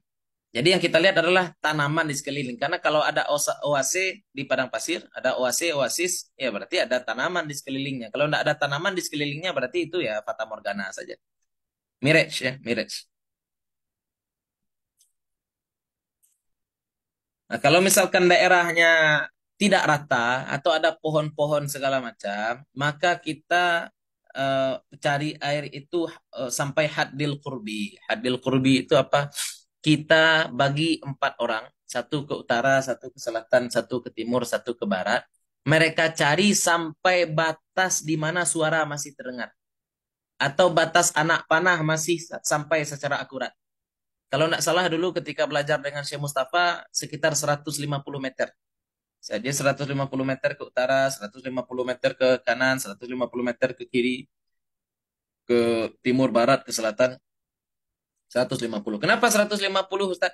jadi yang kita lihat adalah tanaman di sekeliling karena kalau ada oase di padang pasir ada oase oasis ya berarti ada tanaman di sekelilingnya kalau tidak ada tanaman di sekelilingnya berarti itu ya fata morgana saja mirage ya mirage Nah, kalau misalkan daerahnya tidak rata atau ada pohon-pohon segala macam, maka kita uh, cari air itu uh, sampai hadil kurbi. Hadil kurbi itu apa? Kita bagi empat orang, satu ke utara, satu ke selatan, satu ke timur, satu ke barat. Mereka cari sampai batas di mana suara masih terdengar. Atau batas anak panah masih sampai secara akurat. Kalau tidak salah dulu ketika belajar dengan Syekh Mustafa sekitar 150 meter. Dia 150 meter ke utara, 150 meter ke kanan, 150 meter ke kiri, ke timur, barat, ke selatan. 150. Kenapa 150 Ustaz?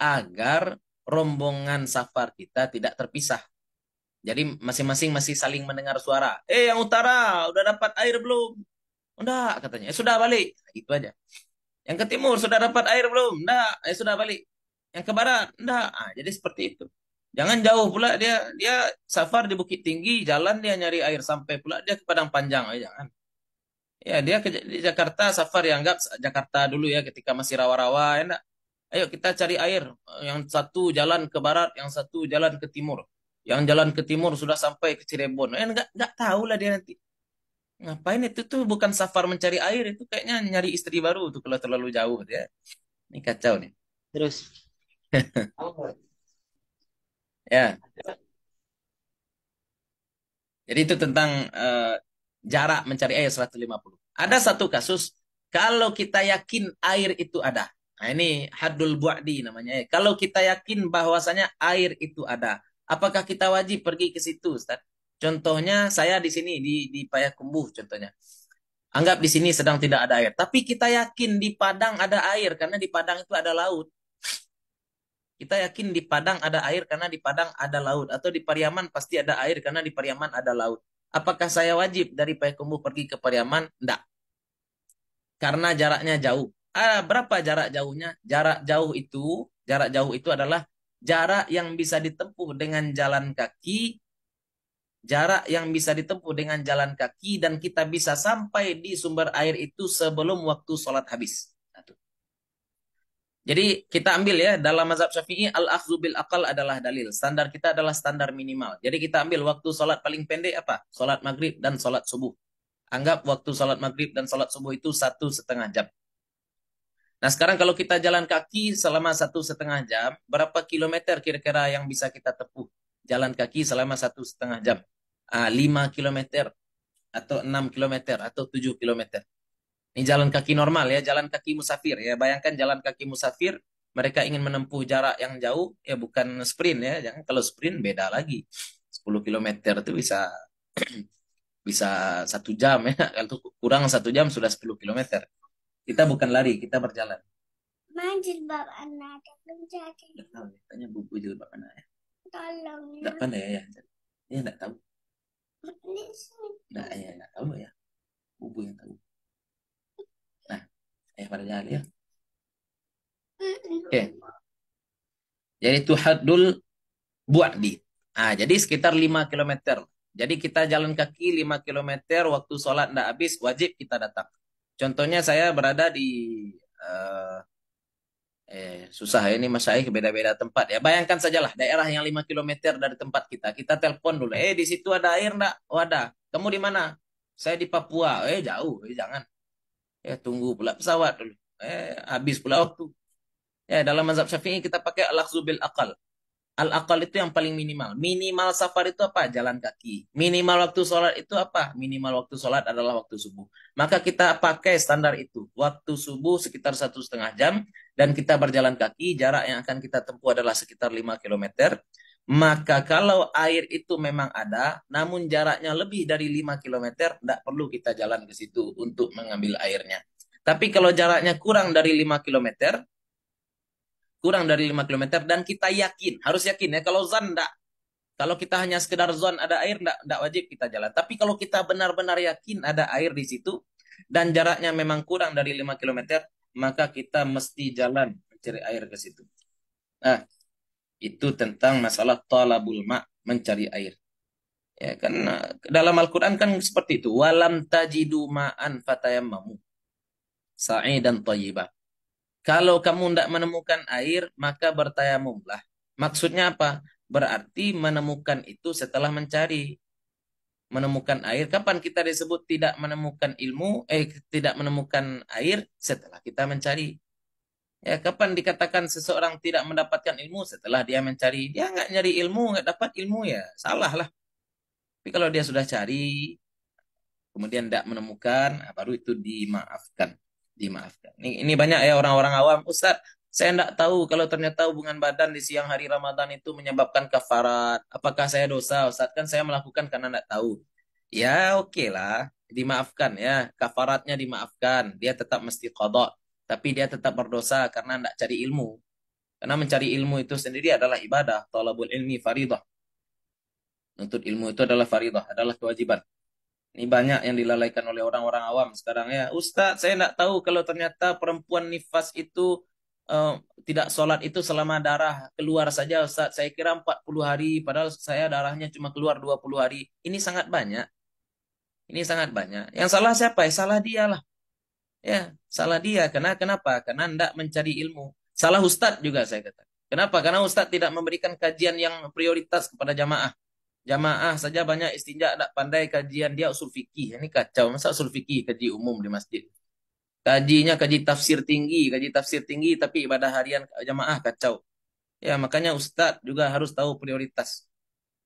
Agar rombongan safar kita tidak terpisah. Jadi masing-masing masih saling mendengar suara. Eh yang utara, udah dapat air belum? Udah katanya. Eh sudah balik. Nah, itu aja. Yang ke timur, sudah dapat air belum? Enggak. Eh sudah balik. Yang ke barat, enggak. Ah, jadi seperti itu. Jangan jauh pula dia dia safar di Bukit Tinggi, jalan dia nyari air sampai pula dia ke Padang Panjang, oh, jangan. Ya dia ke di Jakarta safar ya anggap Jakarta dulu ya ketika masih rawa-rawa enak. Ayo kita cari air. Yang satu jalan ke barat, yang satu jalan ke timur. Yang jalan ke timur sudah sampai ke Cirebon. Eh enggak enggak tahulah dia nanti. Ngapain itu tuh bukan safar mencari air itu kayaknya nyari istri baru tuh kalau terlalu jauh dia. Ya. Ini kacau nih. Terus [LAUGHS] Ya, jadi itu tentang uh, jarak mencari air 150. Ada satu kasus kalau kita yakin air itu ada. Nah, ini hadul buadi namanya. Ya. Kalau kita yakin bahwasanya air itu ada, apakah kita wajib pergi ke situ, Ustaz? Contohnya saya di sini di di Payakumbuh contohnya. Anggap di sini sedang tidak ada air, tapi kita yakin di Padang ada air karena di Padang itu ada laut. Kita yakin di Padang ada air karena di Padang ada laut. Atau di Pariaman pasti ada air karena di Pariaman ada laut. Apakah saya wajib dari Payakumbuh pergi ke Pariaman? Tidak. Karena jaraknya jauh. Ah, berapa jarak jauhnya? Jarak jauh itu, jarak jauh itu adalah jarak yang bisa ditempuh dengan jalan kaki, jarak yang bisa ditempuh dengan jalan kaki, dan kita bisa sampai di sumber air itu sebelum waktu sholat habis. Jadi kita ambil ya dalam mazhab Syafi'i al akhzubil bil akal adalah dalil. Standar kita adalah standar minimal. Jadi kita ambil waktu salat paling pendek apa? Salat maghrib dan salat subuh. Anggap waktu salat maghrib dan salat subuh itu satu setengah jam. Nah sekarang kalau kita jalan kaki selama satu setengah jam, berapa kilometer kira-kira yang bisa kita tempuh jalan kaki selama satu setengah jam? Ah, lima kilometer atau enam kilometer atau tujuh kilometer. Ini jalan kaki normal ya, jalan kaki musafir ya. Bayangkan jalan kaki musafir, mereka ingin menempuh jarak yang jauh ya bukan sprint ya. Jangan kalau sprint beda lagi. 10 km itu bisa [CLEARS THROAT] bisa satu jam ya. [LAUGHS] Kalau kurang satu jam sudah 10 km. Kita bukan lari, kita berjalan. Mana jilbab anak belum jadi. Ya, tanya buku jilbab anak ya. Tolong. Tidak ya. pandai ya, ya. Dia tidak tahu. Tidak, nah, ya, tidak tahu ya. Bubu yang tahu eh pada jalan ya oke okay. jadi tuhadul buat di ah jadi sekitar 5 km jadi kita jalan kaki 5 km waktu sholat ndak habis wajib kita datang contohnya saya berada di uh, eh susah ya ini Mas masyaih beda-beda tempat ya bayangkan sajalah daerah yang 5 km dari tempat kita kita telepon dulu eh di situ ada air ndak oh ada kamu di mana saya di Papua eh jauh eh jangan ya tunggu pula pesawat dulu eh habis pula waktu ya dalam mazhab syafi'i kita pakai al-akhdhu akal al akal itu yang paling minimal minimal safar itu apa jalan kaki minimal waktu sholat itu apa minimal waktu sholat adalah waktu subuh maka kita pakai standar itu waktu subuh sekitar satu setengah jam dan kita berjalan kaki jarak yang akan kita tempuh adalah sekitar 5 kilometer maka kalau air itu memang ada, namun jaraknya lebih dari 5 km, tidak perlu kita jalan ke situ untuk mengambil airnya. Tapi kalau jaraknya kurang dari 5 km, kurang dari 5 km, dan kita yakin, harus yakin ya, kalau zan tidak. Kalau kita hanya sekedar zon ada air, tidak wajib kita jalan. Tapi kalau kita benar-benar yakin ada air di situ, dan jaraknya memang kurang dari 5 km, maka kita mesti jalan mencari air ke situ. Nah, itu tentang masalah talabul ma mencari air. Ya, kan dalam Al-Qur'an kan seperti itu, walam tajidu ma'an fatayammamu dan thayyiba. Kalau kamu tidak menemukan air, maka bertayamumlah. Maksudnya apa? Berarti menemukan itu setelah mencari. Menemukan air, kapan kita disebut tidak menemukan ilmu, eh tidak menemukan air setelah kita mencari. Ya, kapan dikatakan seseorang tidak mendapatkan ilmu setelah dia mencari? Dia nggak nyari ilmu, nggak dapat ilmu ya, salah lah. Tapi kalau dia sudah cari, kemudian tidak menemukan, nah, baru itu dimaafkan, dimaafkan. Ini, ini banyak ya orang-orang awam, Ustadz, saya tidak tahu kalau ternyata hubungan badan di siang hari Ramadan itu menyebabkan kafarat. Apakah saya dosa, Ustadz? Kan saya melakukan karena tidak tahu. Ya, oke okay lah, dimaafkan ya, kafaratnya dimaafkan, dia tetap mesti kodok tapi dia tetap berdosa karena tidak cari ilmu. Karena mencari ilmu itu sendiri adalah ibadah, talabul ilmi faridah. Untuk ilmu itu adalah faridah, adalah kewajiban. Ini banyak yang dilalaikan oleh orang-orang awam sekarang ya. Ustaz saya tidak tahu kalau ternyata perempuan nifas itu uh, tidak sholat itu selama darah keluar saja Ustaz. Saya kira 40 hari, padahal saya darahnya cuma keluar 20 hari. Ini sangat banyak. Ini sangat banyak. Yang salah siapa? Ya, salah dialah. Ya, salah dia. Karena kenapa? Karena tidak mencari ilmu. Salah ustadz juga saya kata. Kenapa? Karena ustadz tidak memberikan kajian yang prioritas kepada jamaah. Jamaah saja banyak istinja tidak pandai kajian dia usul fikih. Ini kacau. Masa usul fikih kaji umum di masjid? Kajinya kaji tafsir tinggi, kaji tafsir tinggi tapi ibadah harian jamaah kacau. Ya, makanya ustadz juga harus tahu prioritas.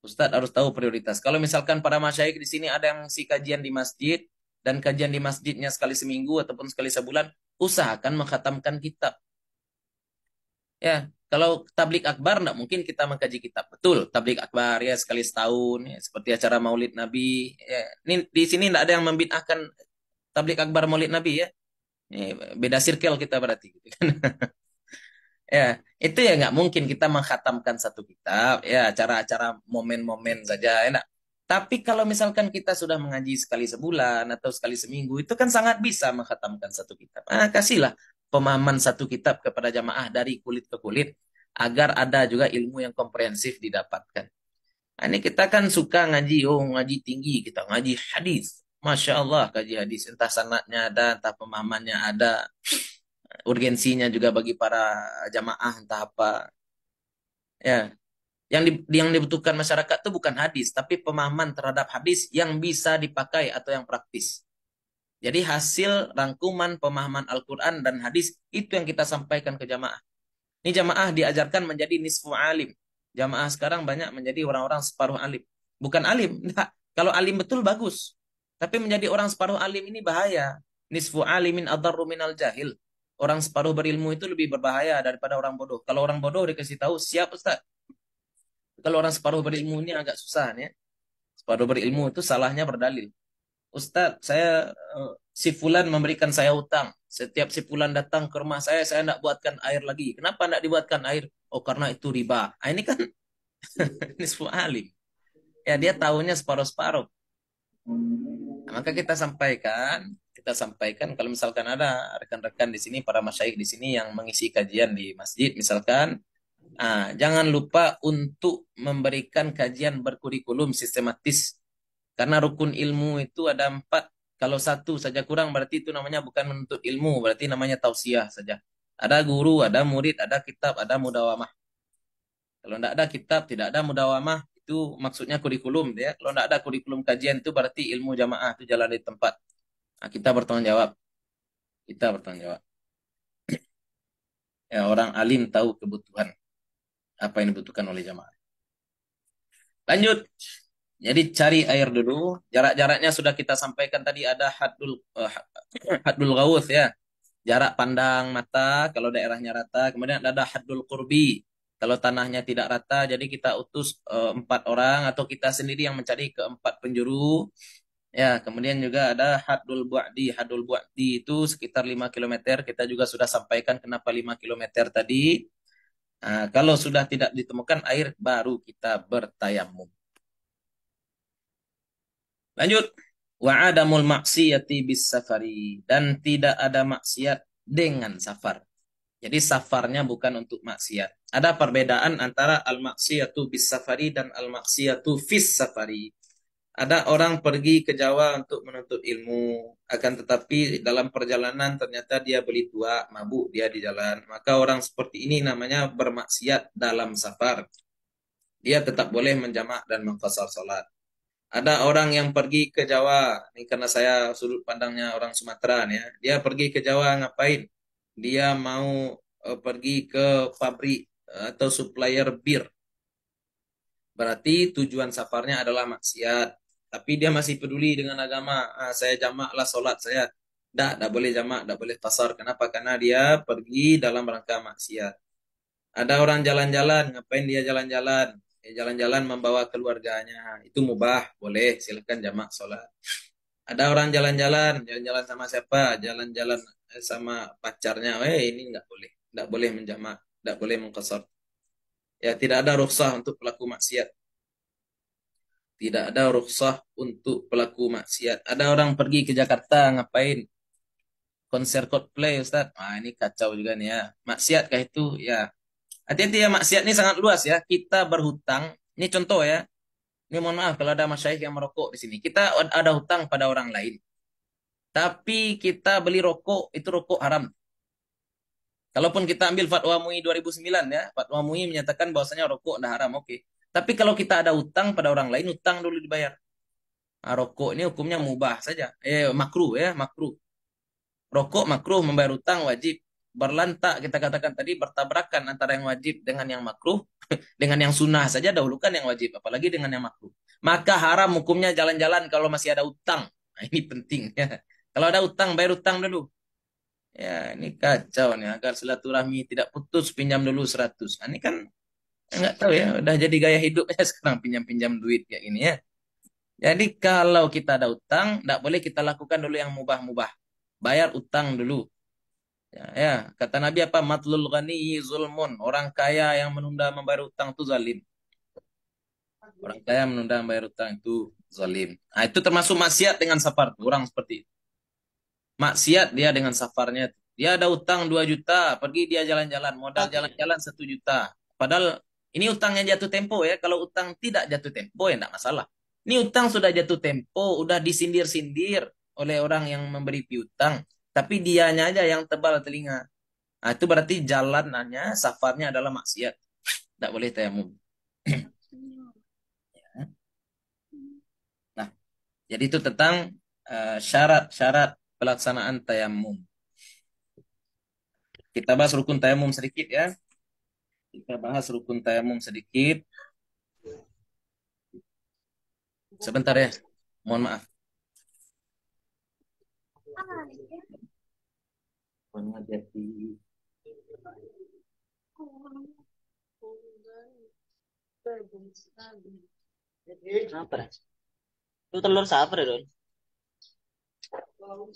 Ustadz harus tahu prioritas. Kalau misalkan para masyaik di sini ada yang si kajian di masjid, dan kajian di masjidnya sekali seminggu ataupun sekali sebulan, usahakan menghatamkan kitab. Ya, kalau tablik akbar nggak mungkin kita mengkaji kitab. Betul, tablik akbar ya sekali setahun, ya, seperti acara maulid Nabi. Ya, ini, di sini tidak ada yang membid'ahkan tablik akbar maulid Nabi ya. Ini beda circle kita berarti. Gitu kan. [LAUGHS] ya itu ya nggak mungkin kita menghatamkan satu kitab ya acara-acara momen-momen saja enak tapi kalau misalkan kita sudah mengaji sekali sebulan atau sekali seminggu, itu kan sangat bisa menghatamkan satu kitab. Nah, kasihlah pemahaman satu kitab kepada jamaah dari kulit ke kulit, agar ada juga ilmu yang komprehensif didapatkan. Nah, ini kita kan suka ngaji, oh ngaji tinggi, kita ngaji hadis. Masya Allah kaji hadis, entah sanatnya ada, entah pemahamannya ada, urgensinya juga bagi para jamaah, entah apa. Ya, yang di, yang dibutuhkan masyarakat itu bukan hadis tapi pemahaman terhadap hadis yang bisa dipakai atau yang praktis. Jadi hasil rangkuman pemahaman Al-Qur'an dan hadis itu yang kita sampaikan ke jamaah. Ini jamaah diajarkan menjadi nisfu alim. Jamaah sekarang banyak menjadi orang-orang separuh alim. Bukan alim, [LAUGHS] enggak. Kalau alim betul bagus. Tapi menjadi orang separuh alim ini bahaya. Nisfu alimin adarru minal jahil. Orang separuh berilmu itu lebih berbahaya daripada orang bodoh. Kalau orang bodoh dikasih tahu, siap Ustaz, kalau orang separuh berilmu ini agak susah ya. Separuh berilmu itu salahnya berdalil. Ustadz, saya eh, si Fulan memberikan saya utang. Setiap si Fulan datang ke rumah saya, saya tidak buatkan air lagi. Kenapa tidak dibuatkan air? Oh, karena itu riba. Nah, ini kan [LAUGHS] nisfu alim. Ya, dia tahunya separuh-separuh. Nah, maka kita sampaikan, kita sampaikan kalau misalkan ada rekan-rekan di sini, para masyaik di sini yang mengisi kajian di masjid, misalkan Nah, jangan lupa untuk memberikan kajian berkurikulum sistematis. Karena rukun ilmu itu ada empat. Kalau satu saja kurang berarti itu namanya bukan menuntut ilmu. Berarti namanya tausiah saja. Ada guru, ada murid, ada kitab, ada mudawamah. Kalau tidak ada kitab, tidak ada mudawamah, itu maksudnya kurikulum ya. Kalau tidak ada kurikulum kajian itu berarti ilmu jamaah itu jalan di tempat. Nah, kita bertanggung jawab. Kita bertanggung jawab. [CLEARS THROAT] ya, orang alim tahu kebutuhan apa yang dibutuhkan oleh jamaah. Lanjut. Jadi cari air dulu. Jarak-jaraknya sudah kita sampaikan tadi ada hadul uh, hadul gaus ya. Jarak pandang mata kalau daerahnya rata. Kemudian ada hadul kurbi. Kalau tanahnya tidak rata, jadi kita utus uh, empat orang atau kita sendiri yang mencari ke empat penjuru. Ya, kemudian juga ada hadul di Hadul di itu sekitar 5 km. Kita juga sudah sampaikan kenapa 5 km tadi. Nah, kalau sudah tidak ditemukan air, baru kita bertayamum. Lanjut. Wa'adamul maksiyati bis safari. Dan tidak ada maksiat dengan safar. Jadi safarnya bukan untuk maksiat. Ada perbedaan antara al-maksiyatu bis safari dan al-maksiyatu fis safari. Ada orang pergi ke Jawa untuk menuntut ilmu, akan tetapi dalam perjalanan ternyata dia beli tua, mabuk dia di jalan. Maka orang seperti ini namanya bermaksiat dalam safar. Dia tetap boleh menjamak dan mengkosar salat. Ada orang yang pergi ke Jawa, ini karena saya sudut pandangnya orang Sumatera ya. Dia pergi ke Jawa ngapain? Dia mau eh, pergi ke pabrik eh, atau supplier bir Berarti tujuan safarnya adalah maksiat. Tapi dia masih peduli dengan agama. Ah, saya jamaklah solat saya. Tidak, tidak boleh jamak, tidak boleh pasar. Kenapa? Karena dia pergi dalam rangka maksiat. Ada orang jalan-jalan, ngapain dia jalan-jalan? Ya, jalan-jalan membawa keluarganya. Itu mubah, boleh. silakan jamak solat. Ada orang jalan-jalan, jalan-jalan sama siapa? Jalan-jalan eh, sama pacarnya. Eh, ini nggak boleh. Nggak boleh menjamak, nggak boleh mengkosor. Ya, tidak ada rukhsah untuk pelaku maksiat. Tidak ada rukhsah untuk pelaku maksiat. Ada orang pergi ke Jakarta ngapain? Konser Coldplay, Ustaz. Wah, ini kacau juga nih ya. Maksiat kah itu? Ya. Hati-hati ya, maksiat ini sangat luas ya. Kita berhutang. Ini contoh ya. Ini mohon maaf kalau ada masyayikh yang merokok di sini. Kita ada hutang pada orang lain. Tapi kita beli rokok, itu rokok haram. Kalaupun kita ambil fatwa MUI 2009 ya, fatwa MUI menyatakan bahwasanya rokok dah haram, oke. Okay. Tapi kalau kita ada utang pada orang lain, utang dulu dibayar. Nah, rokok ini hukumnya mubah saja, eh makruh ya, makruh. Rokok makruh membayar utang wajib. Berlantak kita katakan tadi bertabrakan antara yang wajib dengan yang makruh, [LAUGHS] dengan yang sunnah saja dahulukan yang wajib, apalagi dengan yang makruh. Maka haram hukumnya jalan-jalan kalau masih ada utang. Nah, ini penting ya. Kalau ada utang, bayar utang dulu. Ya, ini kacau nih. Agar silaturahmi tidak putus, pinjam dulu 100. Nah, ini kan enggak tahu ya, udah jadi gaya hidupnya [LAUGHS] sekarang pinjam-pinjam duit kayak ini ya. Jadi kalau kita ada utang, enggak boleh kita lakukan dulu yang mubah-mubah. Bayar utang dulu. Ya, ya, kata Nabi apa? Matlul ghani zulmun. Orang kaya yang menunda membayar utang itu zalim. Orang kaya menunda membayar utang itu zalim. Nah, itu termasuk maksiat dengan sapar orang seperti itu maksiat dia dengan safarnya. Dia ada utang 2 juta, pergi dia jalan-jalan, modal jalan-jalan 1 juta. Padahal ini utangnya jatuh tempo ya. Kalau utang tidak jatuh tempo ya enggak masalah. Ini utang sudah jatuh tempo, udah disindir-sindir oleh orang yang memberi piutang, tapi dianya aja yang tebal telinga. Nah, itu berarti jalanannya, safarnya adalah maksiat. Tidak boleh tayamum. nah, jadi itu tentang eh, syarat-syarat uh, syarat -syarat pelaksanaan tayamum. Kita bahas rukun tayamum sedikit ya. Kita bahas rukun tayamum sedikit. Sebentar ya. Mohon maaf. Apa? Itu telur siapa, ya, Don? terlalu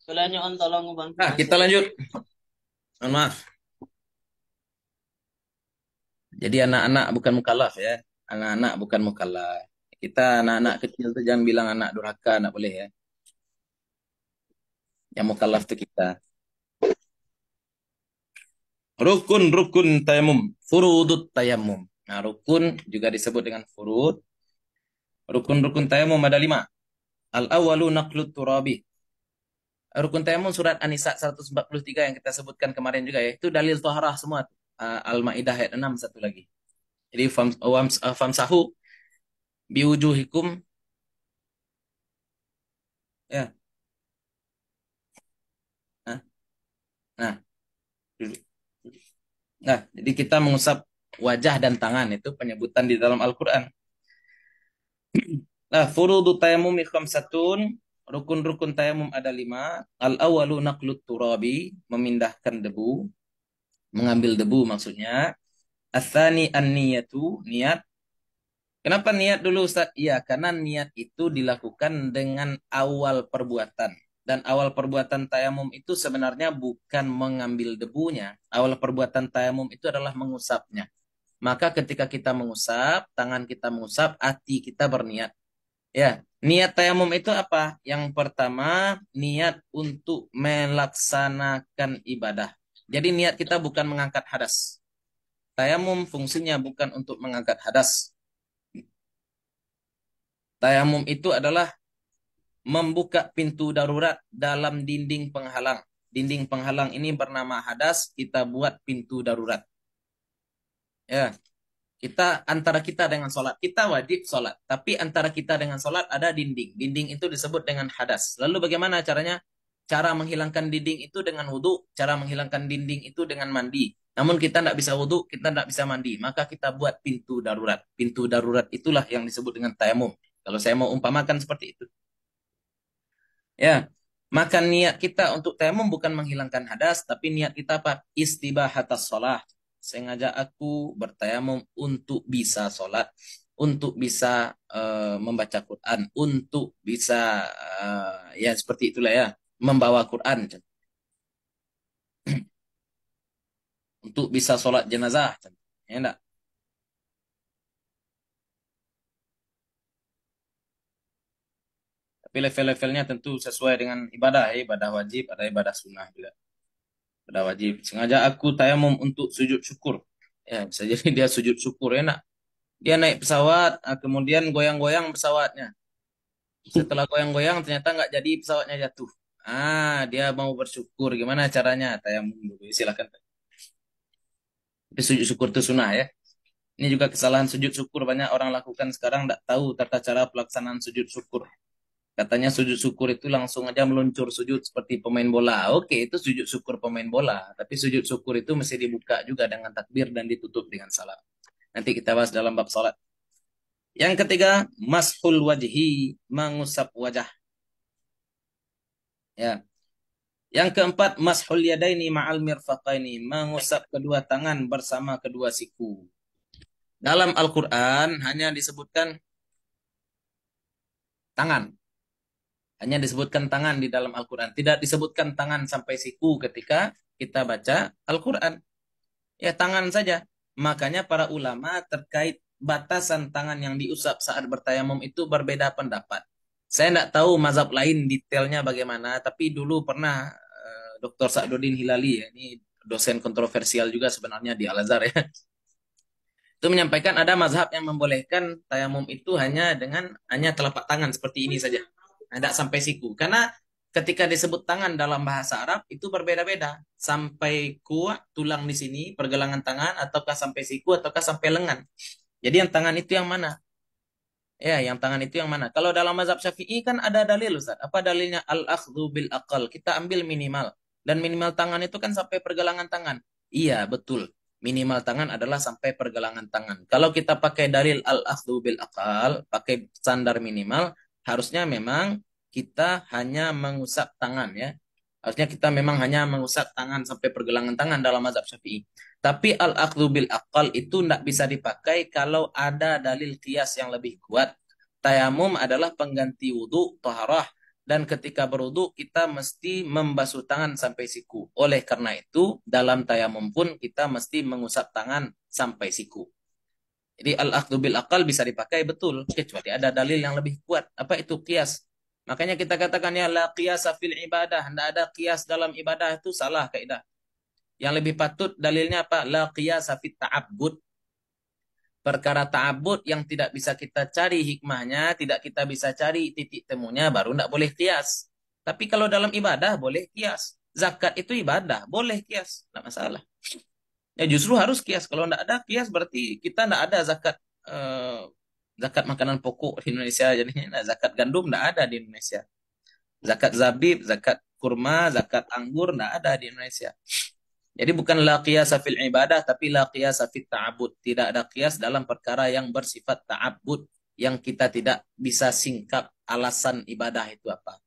Selanjutnya tolong Bang. Nah, kita lanjut. Mohon maaf. Jadi anak-anak bukan mukallaf ya. Anak-anak bukan mukallaf. Kita anak-anak kecil tuh jangan bilang anak durhaka, anak boleh ya. Yang mukallaf tuh kita. Rukun-rukun tayamum. Furudut tayamum. Nah, rukun juga disebut dengan furud. Rukun-rukun tayamum ada lima. Al-awalu naqlut turabi. Rukun tayamum surat anisa 143 yang kita sebutkan kemarin juga ya. Itu dalil toharah semua. Ah, Al-Ma'idah ayat 6 satu lagi. Jadi ah, famsahu wams, uh, ya. nah. nah. Nah, jadi kita mengusap wajah dan tangan itu penyebutan di dalam Al-Qur'an. Nah, furudu tayammum khamsatun, rukun-rukun tayammum ada lima. al awwalu naqlut turabi, memindahkan debu, mengambil debu maksudnya. Asani an-niyatu, niat. Kenapa niat dulu Ustaz? Iya, karena niat itu dilakukan dengan awal perbuatan dan awal perbuatan tayamum itu sebenarnya bukan mengambil debunya. Awal perbuatan tayamum itu adalah mengusapnya. Maka ketika kita mengusap, tangan kita mengusap, hati kita berniat. Ya, niat tayamum itu apa? Yang pertama, niat untuk melaksanakan ibadah. Jadi niat kita bukan mengangkat hadas. Tayamum fungsinya bukan untuk mengangkat hadas. Tayamum itu adalah membuka pintu darurat dalam dinding penghalang. Dinding penghalang ini bernama hadas, kita buat pintu darurat. Ya, kita antara kita dengan sholat, kita wajib sholat. Tapi antara kita dengan sholat ada dinding. Dinding itu disebut dengan hadas. Lalu bagaimana caranya? Cara menghilangkan dinding itu dengan wudu cara menghilangkan dinding itu dengan mandi. Namun kita tidak bisa wudhu, kita tidak bisa mandi. Maka kita buat pintu darurat. Pintu darurat itulah yang disebut dengan tayamum. Kalau saya mau umpamakan seperti itu. Ya, maka niat kita untuk tayamum bukan menghilangkan hadas, tapi niat kita apa? atas sholat. Sengaja aku bertayamum untuk bisa sholat, untuk bisa uh, membaca Quran, untuk bisa uh, ya seperti itulah ya, membawa Quran. [CLEARS THROAT] untuk bisa sholat jenazah, ya enggak? tapi level-levelnya tentu sesuai dengan ibadah ya, ibadah wajib ada ibadah sunnah juga ibadah wajib sengaja aku tayamum untuk sujud syukur ya bisa jadi dia sujud syukur enak dia naik pesawat ah, kemudian goyang-goyang pesawatnya setelah goyang-goyang ternyata nggak jadi pesawatnya jatuh ah dia mau bersyukur gimana caranya tayamum dulu ya, silakan tapi sujud syukur itu sunnah ya ini juga kesalahan sujud syukur banyak orang lakukan sekarang tidak tahu tata cara pelaksanaan sujud syukur. Katanya sujud syukur itu langsung aja meluncur sujud seperti pemain bola. Oke, itu sujud syukur pemain bola. Tapi sujud syukur itu mesti dibuka juga dengan takbir dan ditutup dengan salam. Nanti kita bahas dalam bab salat. Yang ketiga, mashul wajhi, mengusap wajah. Ya. Yang keempat, mashul yadaini ma'al mirfaqaini, mengusap kedua tangan bersama kedua siku. Dalam Al-Qur'an hanya disebutkan tangan. Hanya disebutkan tangan di dalam Al-Quran. Tidak disebutkan tangan sampai siku ketika kita baca Al-Quran. Ya tangan saja. Makanya para ulama terkait batasan tangan yang diusap saat bertayamum itu berbeda pendapat. Saya tidak tahu mazhab lain detailnya bagaimana, tapi dulu pernah uh, eh, Dr. Sa'duddin Hilali, ya, ini dosen kontroversial juga sebenarnya di Al-Azhar ya. Itu menyampaikan ada mazhab yang membolehkan tayamum itu hanya dengan hanya telapak tangan seperti ini saja tidak sampai siku karena ketika disebut tangan dalam bahasa Arab itu berbeda-beda sampai kuat tulang di sini pergelangan tangan ataukah sampai siku ataukah sampai lengan jadi yang tangan itu yang mana ya yang tangan itu yang mana kalau dalam mazhab syafi'i kan ada dalil Ustaz apa dalilnya al akhdu bil akal kita ambil minimal dan minimal tangan itu kan sampai pergelangan tangan iya betul minimal tangan adalah sampai pergelangan tangan kalau kita pakai dalil al akhdhu bil akal pakai standar minimal harusnya memang kita hanya mengusap tangan ya. Harusnya kita memang hanya mengusap tangan sampai pergelangan tangan dalam mazhab Syafi'i. Tapi al-aqdhu bil aqal itu tidak bisa dipakai kalau ada dalil kias yang lebih kuat. Tayamum adalah pengganti wudhu, toharah. Dan ketika berwudhu kita mesti membasuh tangan sampai siku. Oleh karena itu dalam tayamum pun kita mesti mengusap tangan sampai siku. Jadi al-akhdhu bil akal bisa dipakai betul kecuali ada dalil yang lebih kuat. Apa itu kias? Makanya kita katakan ya la qiyas fil ibadah, tidak ada kias dalam ibadah itu salah kaidah. Yang lebih patut dalilnya apa? La qiyas fit ta'abbud. Perkara ta'abbud yang tidak bisa kita cari hikmahnya, tidak kita bisa cari titik temunya baru tidak boleh kias. Tapi kalau dalam ibadah boleh kias. Zakat itu ibadah, boleh kias, tidak masalah. Ya justru harus kias. Kalau tidak ada kias berarti kita tidak ada zakat eh, zakat makanan pokok di Indonesia. Jadinya nah, zakat gandum tidak ada di Indonesia. Zakat zabib, zakat kurma, zakat anggur tidak ada di Indonesia. Jadi bukan la qiyasa fil ibadah tapi la qiyasa fil ta'abud. Tidak ada kias dalam perkara yang bersifat ta'abud yang kita tidak bisa singkap alasan ibadah itu apa.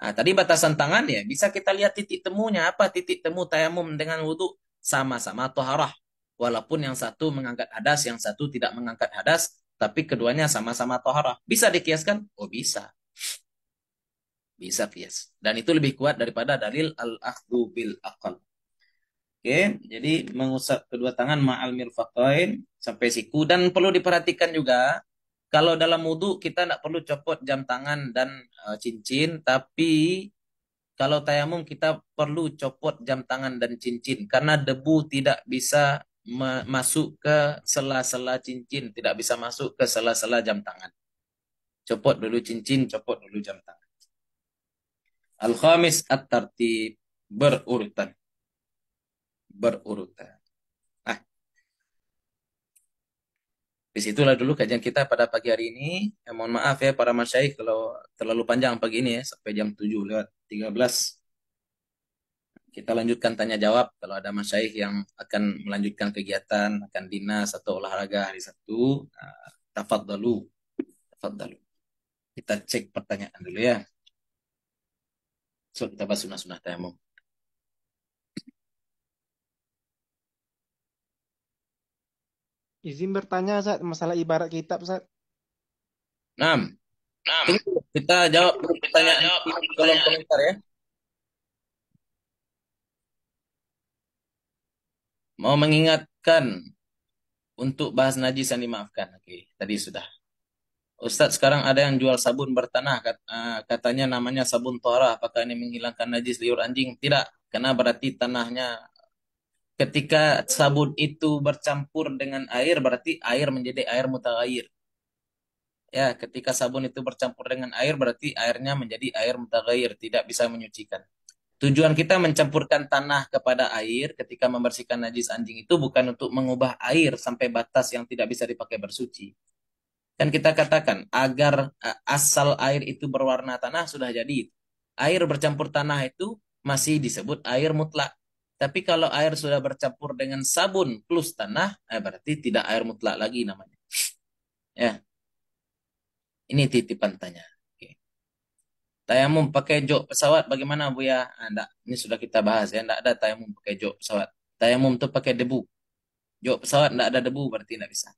Nah, tadi batasan tangan ya bisa kita lihat titik temunya apa titik temu tayamum dengan wudhu sama-sama toharah. Walaupun yang satu mengangkat hadas, yang satu tidak mengangkat hadas, tapi keduanya sama-sama toharah. Bisa dikiaskan? Oh bisa. Bisa kias. Dan itu lebih kuat daripada dalil al-akhdu bil akal. Oke, jadi mengusap kedua tangan ma'al mirfaqain sampai siku dan perlu diperhatikan juga kalau dalam wudhu kita tidak perlu copot jam tangan dan uh, cincin, tapi kalau tayamum kita perlu copot jam tangan dan cincin karena debu tidak bisa masuk ke sela-sela cincin, tidak bisa masuk ke sela-sela jam tangan. Copot dulu cincin, copot dulu jam tangan. Al-khamis at-tartib berurutan. Berurutan. disitulah dulu kajian kita pada pagi hari ini. Ya, mohon maaf ya para masyaih kalau terlalu panjang pagi ini ya, sampai jam 7 lewat 13. Kita lanjutkan tanya jawab kalau ada masyaih yang akan melanjutkan kegiatan, akan dinas atau olahraga hari Sabtu, dulu ah, tafadhalu. dulu Kita cek pertanyaan dulu ya. So, kita bahas sunnah-sunnah tayamum. Izin bertanya, Ustaz, masalah ibarat kitab, Ustaz. Enam. Enam. Kita jawab pertanyaan di kolom komentar ya. Mau mengingatkan untuk bahas najis yang dimaafkan. Oke, tadi sudah. Ustadz, sekarang ada yang jual sabun bertanah. Eh, katanya namanya sabun tora. Apakah ini menghilangkan najis liur anjing? Tidak, karena berarti tanahnya Ketika sabun itu bercampur dengan air, berarti air menjadi air mutaghayyir. Ya, ketika sabun itu bercampur dengan air, berarti airnya menjadi air mutaghayyir, tidak bisa menyucikan. Tujuan kita mencampurkan tanah kepada air ketika membersihkan najis anjing itu bukan untuk mengubah air sampai batas yang tidak bisa dipakai bersuci. Dan kita katakan, agar eh, asal air itu berwarna tanah sudah jadi. Air bercampur tanah itu masih disebut air mutlak tapi kalau air sudah bercampur dengan sabun plus tanah, eh, berarti tidak air mutlak lagi namanya. Ya. Ini titipan tanya. Oke. Tayamum pakai jok pesawat bagaimana Bu ya? Ah, Ini sudah kita bahas ya. Enggak ada tayamum pakai jok pesawat. Tayamum itu pakai debu. Jok pesawat enggak ada debu berarti enggak bisa.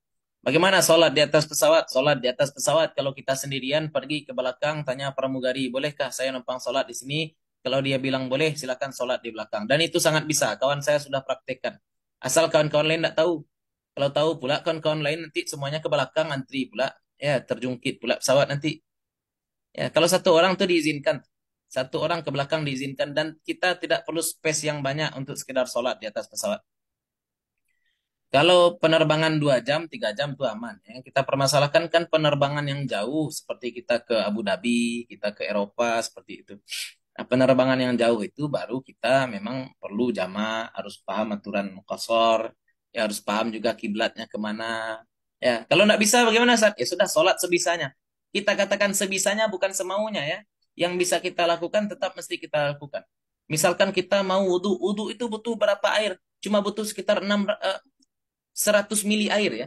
Bagaimana sholat di atas pesawat? Sholat di atas pesawat kalau kita sendirian pergi ke belakang tanya pramugari, bolehkah saya numpang sholat di sini? Kalau dia bilang boleh, silakan sholat di belakang. Dan itu sangat bisa. Kawan saya sudah praktekkan. Asal kawan-kawan lain tidak tahu. Kalau tahu pula, kawan-kawan lain nanti semuanya ke belakang antri pula. Ya, terjungkit pula pesawat nanti. Ya, kalau satu orang itu diizinkan. Satu orang ke belakang diizinkan. Dan kita tidak perlu space yang banyak untuk sekedar sholat di atas pesawat. Kalau penerbangan 2 jam, 3 jam itu aman. Yang kita permasalahkan kan penerbangan yang jauh seperti kita ke Abu Dhabi, kita ke Eropa, seperti itu. Nah, penerbangan yang jauh itu baru kita memang perlu jama, harus paham aturan kosor, ya harus paham juga kiblatnya kemana. Ya, kalau nggak bisa bagaimana saat Ya sudah sholat sebisanya. Kita katakan sebisanya bukan semaunya ya. Yang bisa kita lakukan tetap mesti kita lakukan. Misalkan kita mau wudhu, wudhu itu butuh berapa air? Cuma butuh sekitar 6, uh, 100 mili air ya.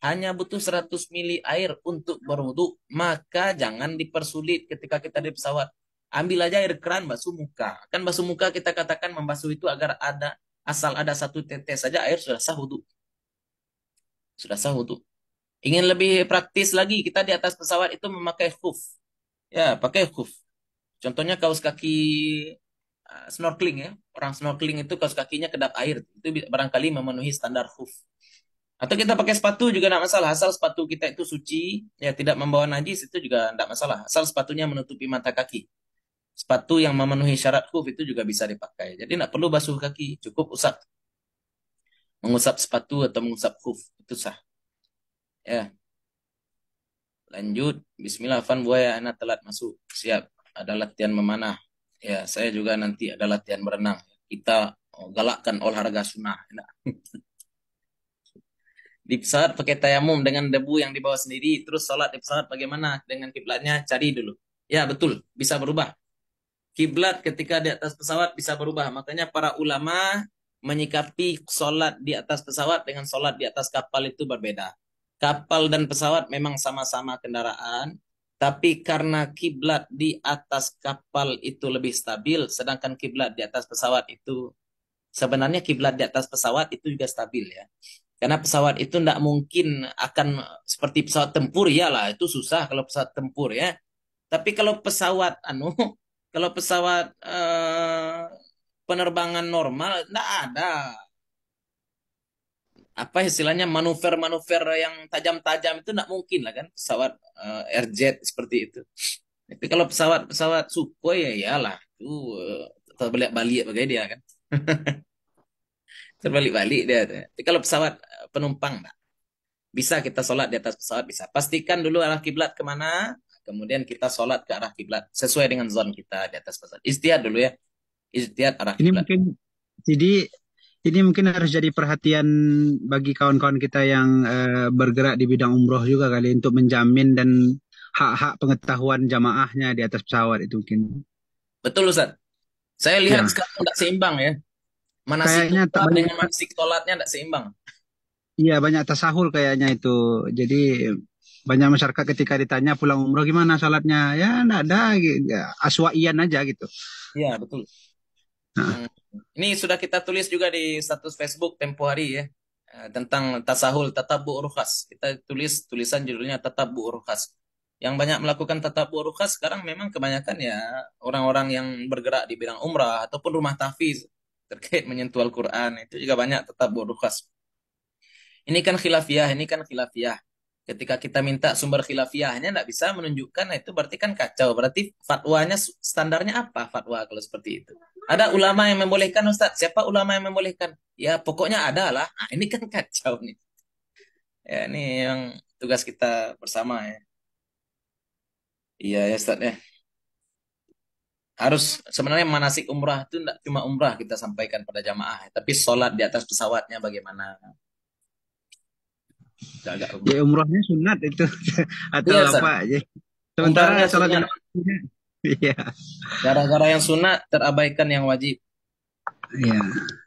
Hanya butuh 100 mili air untuk berwudhu, maka jangan dipersulit ketika kita di pesawat ambil aja air keran basuh muka kan basuh muka kita katakan membasuh itu agar ada asal ada satu tetes saja air sudah sah wudhu sudah sah wudhu ingin lebih praktis lagi kita di atas pesawat itu memakai khuf ya pakai khuf contohnya kaos kaki ah, snorkeling ya orang snorkeling itu kaos kakinya kedap air itu barangkali memenuhi standar khuf atau kita pakai sepatu juga tidak masalah asal sepatu kita itu suci ya tidak membawa najis itu juga tidak masalah asal sepatunya menutupi mata kaki sepatu yang memenuhi syarat kuf itu juga bisa dipakai. Jadi tidak perlu basuh kaki, cukup usap. Mengusap sepatu atau mengusap kuf itu sah. Ya. Lanjut, bismillah fan buaya anak telat masuk. Siap, ada latihan memanah. Ya, saya juga nanti ada latihan berenang. Kita oh, galakkan olahraga sunnah. [LAUGHS] di pesawat pakai tayamum dengan debu yang dibawa sendiri terus sholat di pesawat bagaimana dengan kiblatnya cari dulu ya betul bisa berubah kiblat ketika di atas pesawat bisa berubah. Makanya para ulama menyikapi sholat di atas pesawat dengan sholat di atas kapal itu berbeda. Kapal dan pesawat memang sama-sama kendaraan, tapi karena kiblat di atas kapal itu lebih stabil, sedangkan kiblat di atas pesawat itu sebenarnya kiblat di atas pesawat itu juga stabil ya. Karena pesawat itu tidak mungkin akan seperti pesawat tempur ya lah itu susah kalau pesawat tempur ya. Tapi kalau pesawat anu kalau pesawat uh, penerbangan normal, tidak ada apa istilahnya manuver-manuver yang tajam-tajam itu tidak mungkin lah kan pesawat uh, airjet seperti itu. Tapi kalau pesawat-pesawat Sukhoi ya iyalah itu uh, eh, terbalik-balik bagai dia kan. [LAUGHS] terbalik-balik dia. Tapi kalau pesawat penumpang bisa kita sholat di atas pesawat bisa. Pastikan dulu arah kiblat kemana, kemudian kita sholat ke arah kiblat sesuai dengan zon kita di atas pasar. Istiad dulu ya, istiad arah ini kiblat. Mungkin, jadi ini mungkin harus jadi perhatian bagi kawan-kawan kita yang uh, bergerak di bidang umroh juga kali untuk menjamin dan hak-hak pengetahuan jamaahnya di atas pesawat itu mungkin. Betul Ustaz. Saya lihat ya. sekarang tidak seimbang ya. Manasik kayaknya tolat dengan tolatnya tidak seimbang. Iya banyak tasahul kayaknya itu. Jadi banyak masyarakat ketika ditanya pulang umroh gimana salatnya ya enggak ada gitu. ya, aswaian aja gitu ya betul nah. Hmm. ini sudah kita tulis juga di status Facebook tempo hari ya eh, tentang tasahul tatabu rukhas kita tulis tulisan judulnya tatabu rukhas yang banyak melakukan tatabu rukhas sekarang memang kebanyakan ya orang-orang yang bergerak di bidang umrah ataupun rumah tahfiz terkait menyentuh Al-Qur'an itu juga banyak tatabu rukhas ini kan khilafiah ini kan khilafiah ketika kita minta sumber khilafiahnya tidak bisa menunjukkan nah itu berarti kan kacau berarti fatwanya standarnya apa fatwa kalau seperti itu ada ulama yang membolehkan Ustaz siapa ulama yang membolehkan ya pokoknya ada lah nah, ini kan kacau nih ya ini yang tugas kita bersama ya iya ya Ustaz ya harus sebenarnya manasik umrah itu tidak cuma umrah kita sampaikan pada jamaah tapi sholat di atas pesawatnya bagaimana Ya umrohnya sunat itu atau ya, apa aja. Sementara sholat sunat. [LAUGHS] Iya. Gara-gara yang sunat terabaikan yang wajib. Iya,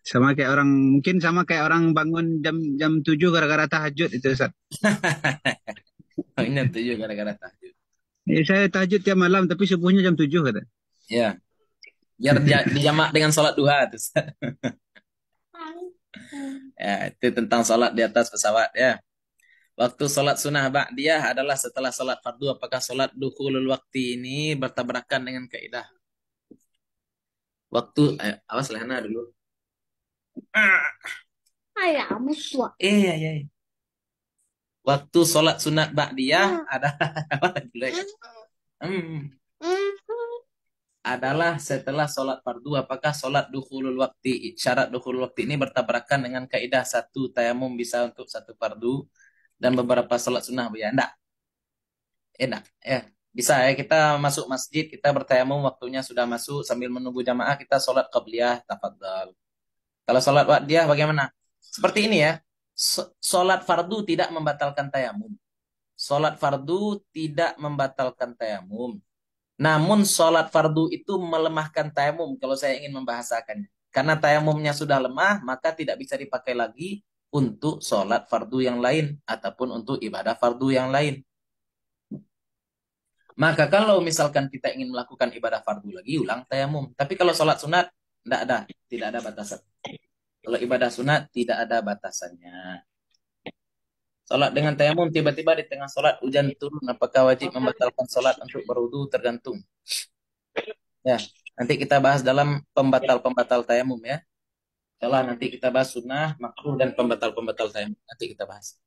sama kayak orang mungkin sama kayak orang bangun jam jam tujuh gara-gara tahajud itu Ustaz. Ini [LAUGHS] tujuh gara-gara tahajud. Ya, saya tahajud tiap malam tapi subuhnya jam tujuh kata. Iya. Biar dia, [LAUGHS] dijamak dengan sholat duha itu. ya, itu tentang sholat di atas pesawat ya. Waktu sholat sunnah ba'diyah adalah setelah sholat fardu. Apakah sholat dukhulul waktu ini bertabrakan dengan kaidah? Waktu, eh, awas Lehana dulu. Ayah, muswa. Iya, iya, ya Waktu sholat sunat ba'diyah ah. adalah [LAUGHS] apa lagi? Hmm. Adalah setelah sholat fardu, apakah sholat dukhulul waktu, syarat dukhulul waktu ini bertabrakan dengan kaidah satu tayamum bisa untuk satu fardu, dan beberapa sholat sunnah bu ya enggak eh, enak ya eh, bisa ya kita masuk masjid kita bertayamum waktunya sudah masuk sambil menunggu jamaah kita sholat qabliyah tafadhal kalau sholat wadiah bagaimana seperti ini ya sholat fardu tidak membatalkan tayamum sholat fardu tidak membatalkan tayamum namun sholat fardu itu melemahkan tayamum kalau saya ingin membahasakannya karena tayamumnya sudah lemah maka tidak bisa dipakai lagi untuk sholat fardu yang lain ataupun untuk ibadah fardu yang lain. Maka kalau misalkan kita ingin melakukan ibadah fardu lagi, ulang tayamum. Tapi kalau sholat sunat, tidak ada, tidak ada batasan. Kalau ibadah sunat, tidak ada batasannya. Sholat dengan tayamum tiba-tiba di tengah sholat hujan turun, apakah wajib membatalkan sholat untuk berwudu tergantung. Ya, nanti kita bahas dalam pembatal-pembatal tayamum ya. Setelah nanti kita bahas sunnah, makruh dan pembatal-pembatal tayamum. Nanti kita bahas.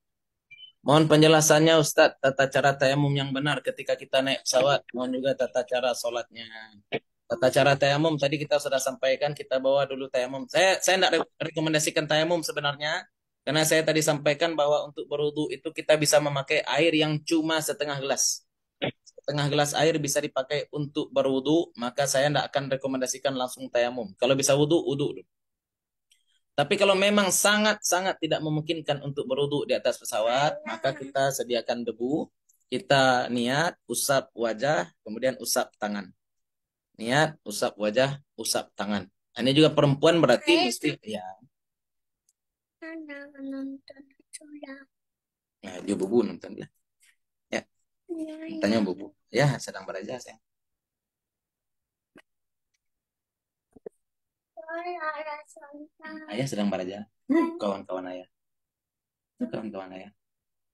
Mohon penjelasannya Ustadz, tata cara tayamum yang benar ketika kita naik pesawat. Mohon juga tata cara sholatnya. Tata cara tayamum tadi kita sudah sampaikan, kita bawa dulu tayamum. Saya saya tidak rekomendasikan tayamum sebenarnya. Karena saya tadi sampaikan bahwa untuk berwudu itu kita bisa memakai air yang cuma setengah gelas. Setengah gelas air bisa dipakai untuk berwudu, maka saya tidak akan rekomendasikan langsung tayamum. Kalau bisa wudu, wudu dulu. Tapi kalau memang sangat-sangat tidak memungkinkan untuk beruduk di atas pesawat, maka kita sediakan debu, kita niat, usap wajah, kemudian usap tangan. Niat, usap wajah, usap tangan. Nah, ini juga perempuan berarti Saya mesti ya. Nah, dia bubu nonton ya. Ya. Tanya iya. bubu. Ya, sedang belajar saya. Ayah sedang beraja, hmm, Kawan-kawan ayah. Itu kawan-kawan ayah.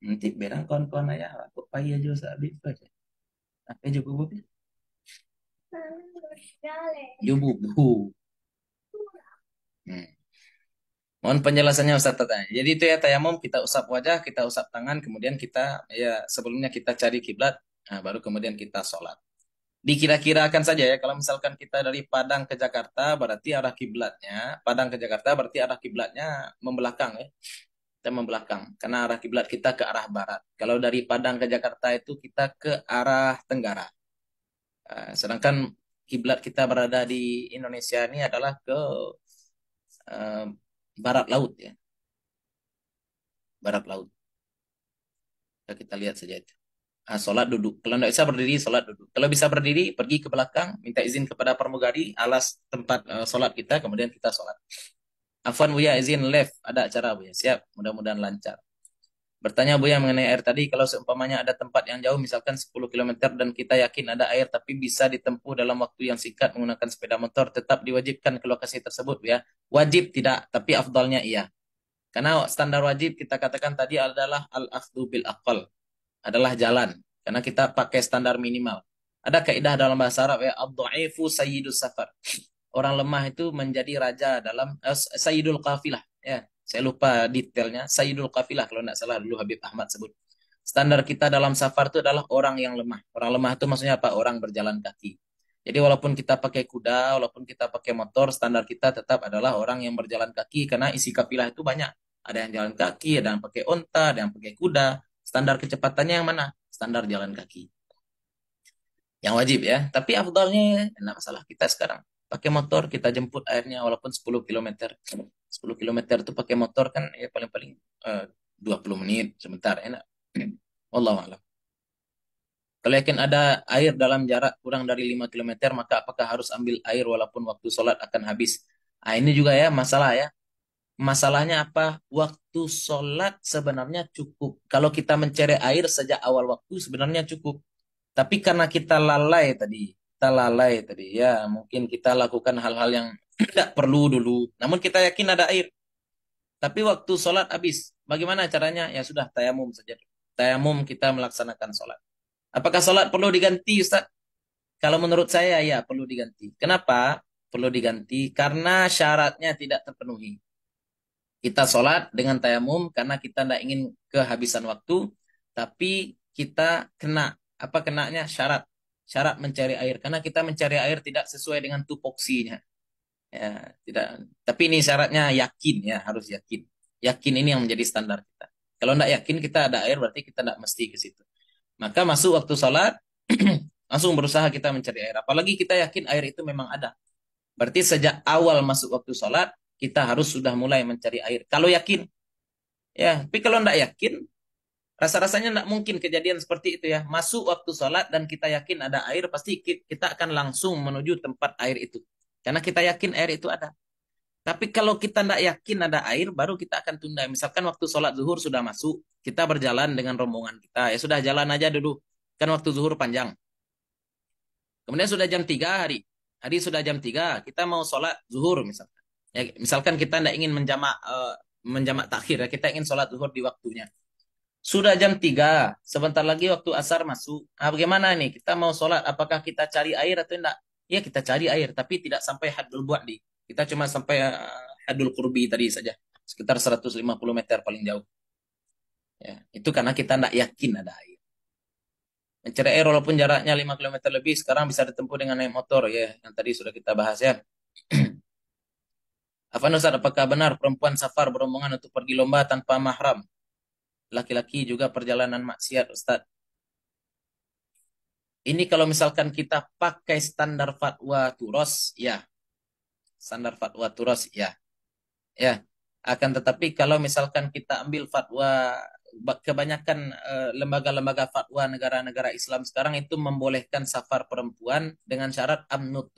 Nanti hmm, berang kawan-kawan ayah. Aku payah juga sabi aja. Apa yang cukup bubuk? Hmm, ya, bubu. Hmm. Mohon penjelasannya Ustaz Tata. Jadi itu ya tayamum kita usap wajah, kita usap tangan, kemudian kita ya sebelumnya kita cari kiblat, nah, baru kemudian kita sholat dikira-kirakan saja ya kalau misalkan kita dari Padang ke Jakarta berarti arah kiblatnya Padang ke Jakarta berarti arah kiblatnya membelakang ya kita membelakang karena arah kiblat kita ke arah barat kalau dari Padang ke Jakarta itu kita ke arah tenggara eh, sedangkan kiblat kita berada di Indonesia ini adalah ke eh, barat laut ya barat laut kita lihat saja itu ah, sholat duduk. Kalau tidak bisa berdiri, sholat duduk. Kalau bisa berdiri, pergi ke belakang, minta izin kepada pramugari, alas tempat uh, eh, sholat kita, kemudian kita sholat. Afwan Buya, izin left. Ada acara Buya. Siap, mudah-mudahan lancar. Bertanya Buya mengenai air tadi, kalau seumpamanya ada tempat yang jauh, misalkan 10 km dan kita yakin ada air, tapi bisa ditempuh dalam waktu yang singkat menggunakan sepeda motor, tetap diwajibkan ke lokasi tersebut ya. Wajib tidak, tapi afdalnya iya. Karena standar wajib kita katakan tadi adalah al-akhdu bil aqal adalah jalan karena kita pakai standar minimal. Ada kaidah dalam bahasa Arab ya ad-dhaifu sayyidus safar. Orang lemah itu menjadi raja dalam eh, sayyidul qafilah ya. Saya lupa detailnya sayyidul qafilah kalau tidak salah dulu Habib Ahmad sebut. Standar kita dalam safar itu adalah orang yang lemah. Orang lemah itu maksudnya apa? Orang berjalan kaki. Jadi walaupun kita pakai kuda, walaupun kita pakai motor, standar kita tetap adalah orang yang berjalan kaki karena isi kafilah itu banyak. Ada yang jalan kaki, ada yang pakai onta, ada yang pakai kuda, Standar kecepatannya yang mana? Standar jalan kaki. Yang wajib ya. Tapi afdalnya, enak masalah kita sekarang. Pakai motor, kita jemput airnya walaupun 10 km. 10 km itu pakai motor kan ya paling-paling eh, uh, 20 menit sebentar enak. [CLEARS THROAT] Allah a'lam. Kalau yakin ada air dalam jarak kurang dari 5 km, maka apakah harus ambil air walaupun waktu sholat akan habis? Nah, ini juga ya masalah ya masalahnya apa? Waktu sholat sebenarnya cukup. Kalau kita mencari air sejak awal waktu sebenarnya cukup. Tapi karena kita lalai tadi, kita lalai tadi, ya mungkin kita lakukan hal-hal yang tidak perlu dulu. Namun kita yakin ada air. Tapi waktu sholat habis. Bagaimana caranya? Ya sudah, tayamum saja. Tayamum kita melaksanakan sholat. Apakah sholat perlu diganti Ustaz? Kalau menurut saya ya perlu diganti. Kenapa perlu diganti? Karena syaratnya tidak terpenuhi kita sholat dengan tayamum karena kita tidak ingin kehabisan waktu, tapi kita kena apa kenanya syarat syarat mencari air karena kita mencari air tidak sesuai dengan tupoksinya ya tidak tapi ini syaratnya yakin ya harus yakin yakin ini yang menjadi standar kita kalau tidak yakin kita ada air berarti kita tidak mesti ke situ maka masuk waktu sholat [CLEARS THROAT] langsung berusaha kita mencari air apalagi kita yakin air itu memang ada berarti sejak awal masuk waktu sholat kita harus sudah mulai mencari air. Kalau yakin. Ya, tapi kalau tidak yakin, rasa-rasanya tidak mungkin kejadian seperti itu ya. Masuk waktu sholat dan kita yakin ada air, pasti kita akan langsung menuju tempat air itu. Karena kita yakin air itu ada. Tapi kalau kita tidak yakin ada air, baru kita akan tunda. Misalkan waktu sholat zuhur sudah masuk, kita berjalan dengan rombongan kita. Ya sudah jalan aja dulu. Kan waktu zuhur panjang. Kemudian sudah jam 3 hari. Hari sudah jam 3, kita mau sholat zuhur misalkan ya misalkan kita tidak ingin menjamak uh, menjamak takhir ya kita ingin sholat zuhur di waktunya sudah jam 3, sebentar lagi waktu asar masuk. Nah, bagaimana nih? Kita mau sholat, apakah kita cari air atau tidak Ya, kita cari air, tapi tidak sampai hadul buat di. Kita cuma sampai uh, hadul kurbi tadi saja. Sekitar 150 meter paling jauh. Ya, itu karena kita tidak yakin ada air. Mencari air walaupun jaraknya 5 km lebih, sekarang bisa ditempuh dengan naik motor. Ya, yang tadi sudah kita bahas ya. [CLEARS THROAT] Afan Ustaz, apakah benar perempuan safar berombongan untuk pergi lomba tanpa mahram? Laki-laki juga perjalanan maksiat Ustaz. Ini kalau misalkan kita pakai standar fatwa Turos, ya. Standar fatwa Turos, ya. Ya. Akan tetapi kalau misalkan kita ambil fatwa kebanyakan eh, lembaga-lembaga fatwa negara-negara Islam sekarang itu membolehkan safar perempuan dengan syarat amnut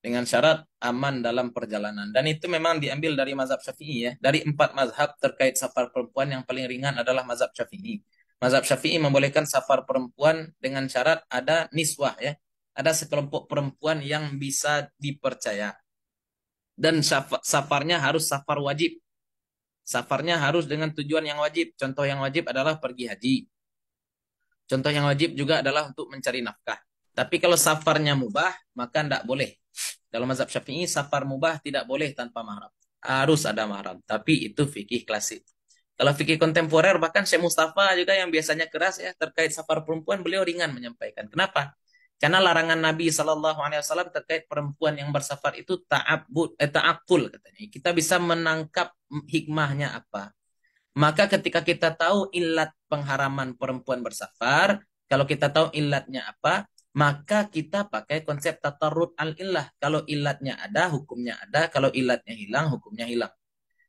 dengan syarat aman dalam perjalanan. Dan itu memang diambil dari mazhab Syafi'i ya. Dari empat mazhab terkait safar perempuan yang paling ringan adalah mazhab Syafi'i. Mazhab Syafi'i membolehkan safar perempuan dengan syarat ada niswah ya. Ada sekelompok perempuan yang bisa dipercaya. Dan safarnya harus safar wajib. Safarnya harus dengan tujuan yang wajib. Contoh yang wajib adalah pergi haji. Contoh yang wajib juga adalah untuk mencari nafkah. Tapi kalau safarnya mubah, maka tidak boleh dalam mazhab Syafi'i, safar mubah tidak boleh tanpa mahram. Harus ada mahram. Tapi itu fikih klasik. Kalau fikih kontemporer, bahkan Syekh Mustafa juga yang biasanya keras ya terkait safar perempuan, beliau ringan menyampaikan. Kenapa? Karena larangan Nabi Shallallahu Alaihi Wasallam terkait perempuan yang bersafar itu ta'abud, eh, ta'akul katanya. Kita bisa menangkap hikmahnya apa. Maka ketika kita tahu ilat pengharaman perempuan bersafar, kalau kita tahu ilatnya apa, maka kita pakai konsep tatarut al ilah. Kalau ilatnya ada, hukumnya ada. Kalau ilatnya hilang, hukumnya hilang.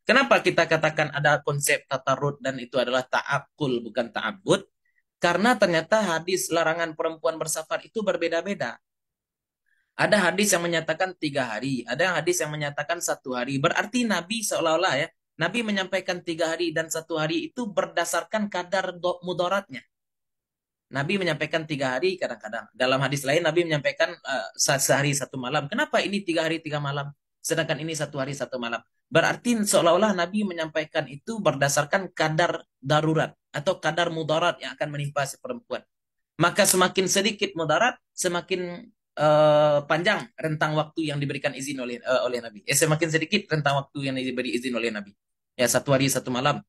Kenapa kita katakan ada konsep tatarut dan itu adalah ta'akul bukan ta'abud? Karena ternyata hadis larangan perempuan bersafar itu berbeda-beda. Ada hadis yang menyatakan tiga hari, ada hadis yang menyatakan satu hari. Berarti Nabi seolah-olah ya, Nabi menyampaikan tiga hari dan satu hari itu berdasarkan kadar mudaratnya. Nabi menyampaikan tiga hari kadang-kadang. Dalam hadis lain Nabi menyampaikan uh, sehari satu malam. Kenapa ini tiga hari tiga malam? Sedangkan ini satu hari satu malam. Berarti seolah-olah Nabi menyampaikan itu berdasarkan kadar darurat atau kadar mudarat yang akan menimpa si perempuan. Maka semakin sedikit mudarat, semakin uh, panjang rentang waktu yang diberikan izin oleh uh, oleh Nabi. Ya, semakin sedikit rentang waktu yang diberi izin oleh Nabi. Ya satu hari satu malam.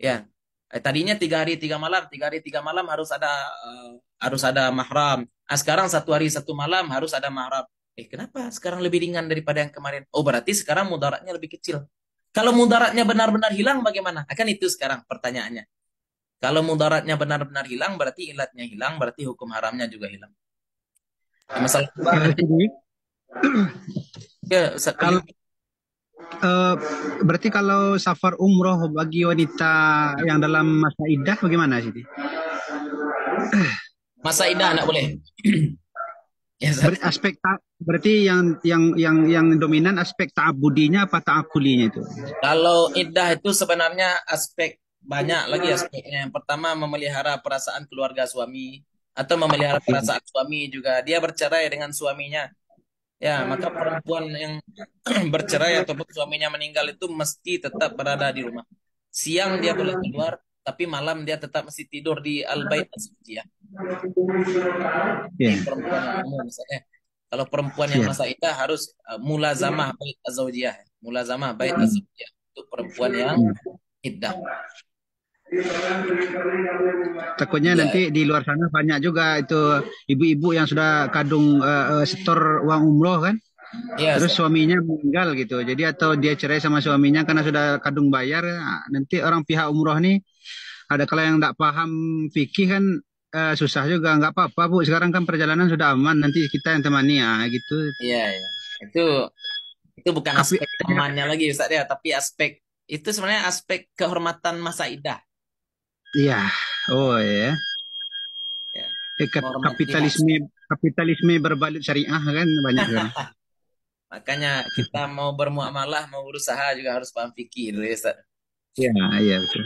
Ya eh, tadinya tiga hari tiga malam tiga hari tiga malam harus ada uh, harus ada mahram nah, sekarang satu hari satu malam harus ada mahram eh kenapa sekarang lebih ringan daripada yang kemarin oh berarti sekarang mudaratnya lebih kecil kalau mudaratnya benar-benar hilang bagaimana akan ah, itu sekarang pertanyaannya kalau mudaratnya benar-benar hilang berarti ilatnya hilang berarti hukum haramnya juga hilang nah, masalah ya, kalau uh, berarti kalau safar umroh bagi wanita yang dalam masa idah bagaimana sih? Masa idah anak boleh. [CLEARS THROAT] ya, aspek ta berarti yang yang yang yang dominan aspek ta'abudinya apa ta'akulinya itu? Kalau idah itu sebenarnya aspek banyak lagi aspeknya. Yang pertama memelihara perasaan keluarga suami atau memelihara perasaan suami juga. Dia bercerai dengan suaminya Ya, maka perempuan yang [CLEARS THROAT] bercerai ataupun suaminya meninggal itu mesti tetap berada di rumah. Siang dia boleh keluar, tapi malam dia tetap mesti tidur di al-bait ya. Yeah. Perempuan umum misalnya. Kalau perempuan yang iya. masa itu harus uh, mulazamah bait mula mulazamah bait hmm. azwajiyah untuk perempuan yang hmm. iddah. Takutnya iya. nanti di luar sana banyak juga itu ibu-ibu yang sudah kadung uh, setor uang umroh kan. Ya, Terus suaminya meninggal gitu. Jadi atau dia cerai sama suaminya karena sudah kadung bayar. Ah, nanti orang pihak umroh nih ada kalau yang tidak paham fikih kan uh, susah juga. Nggak apa-apa bu. Sekarang kan perjalanan sudah aman. Nanti kita yang temani ya gitu. Iya, ya. itu itu bukan aspek temannya lagi Ustaz ya, tapi aspek itu sebenarnya aspek kehormatan masa idah Iya, oh ya. ya. Eh, kapitalisme ya. kapitalisme berbalut syariah kan banyak kan. [LAUGHS] Makanya kita mau bermuamalah, mau berusaha juga harus paham fikih dulu ya, Iya, iya betul.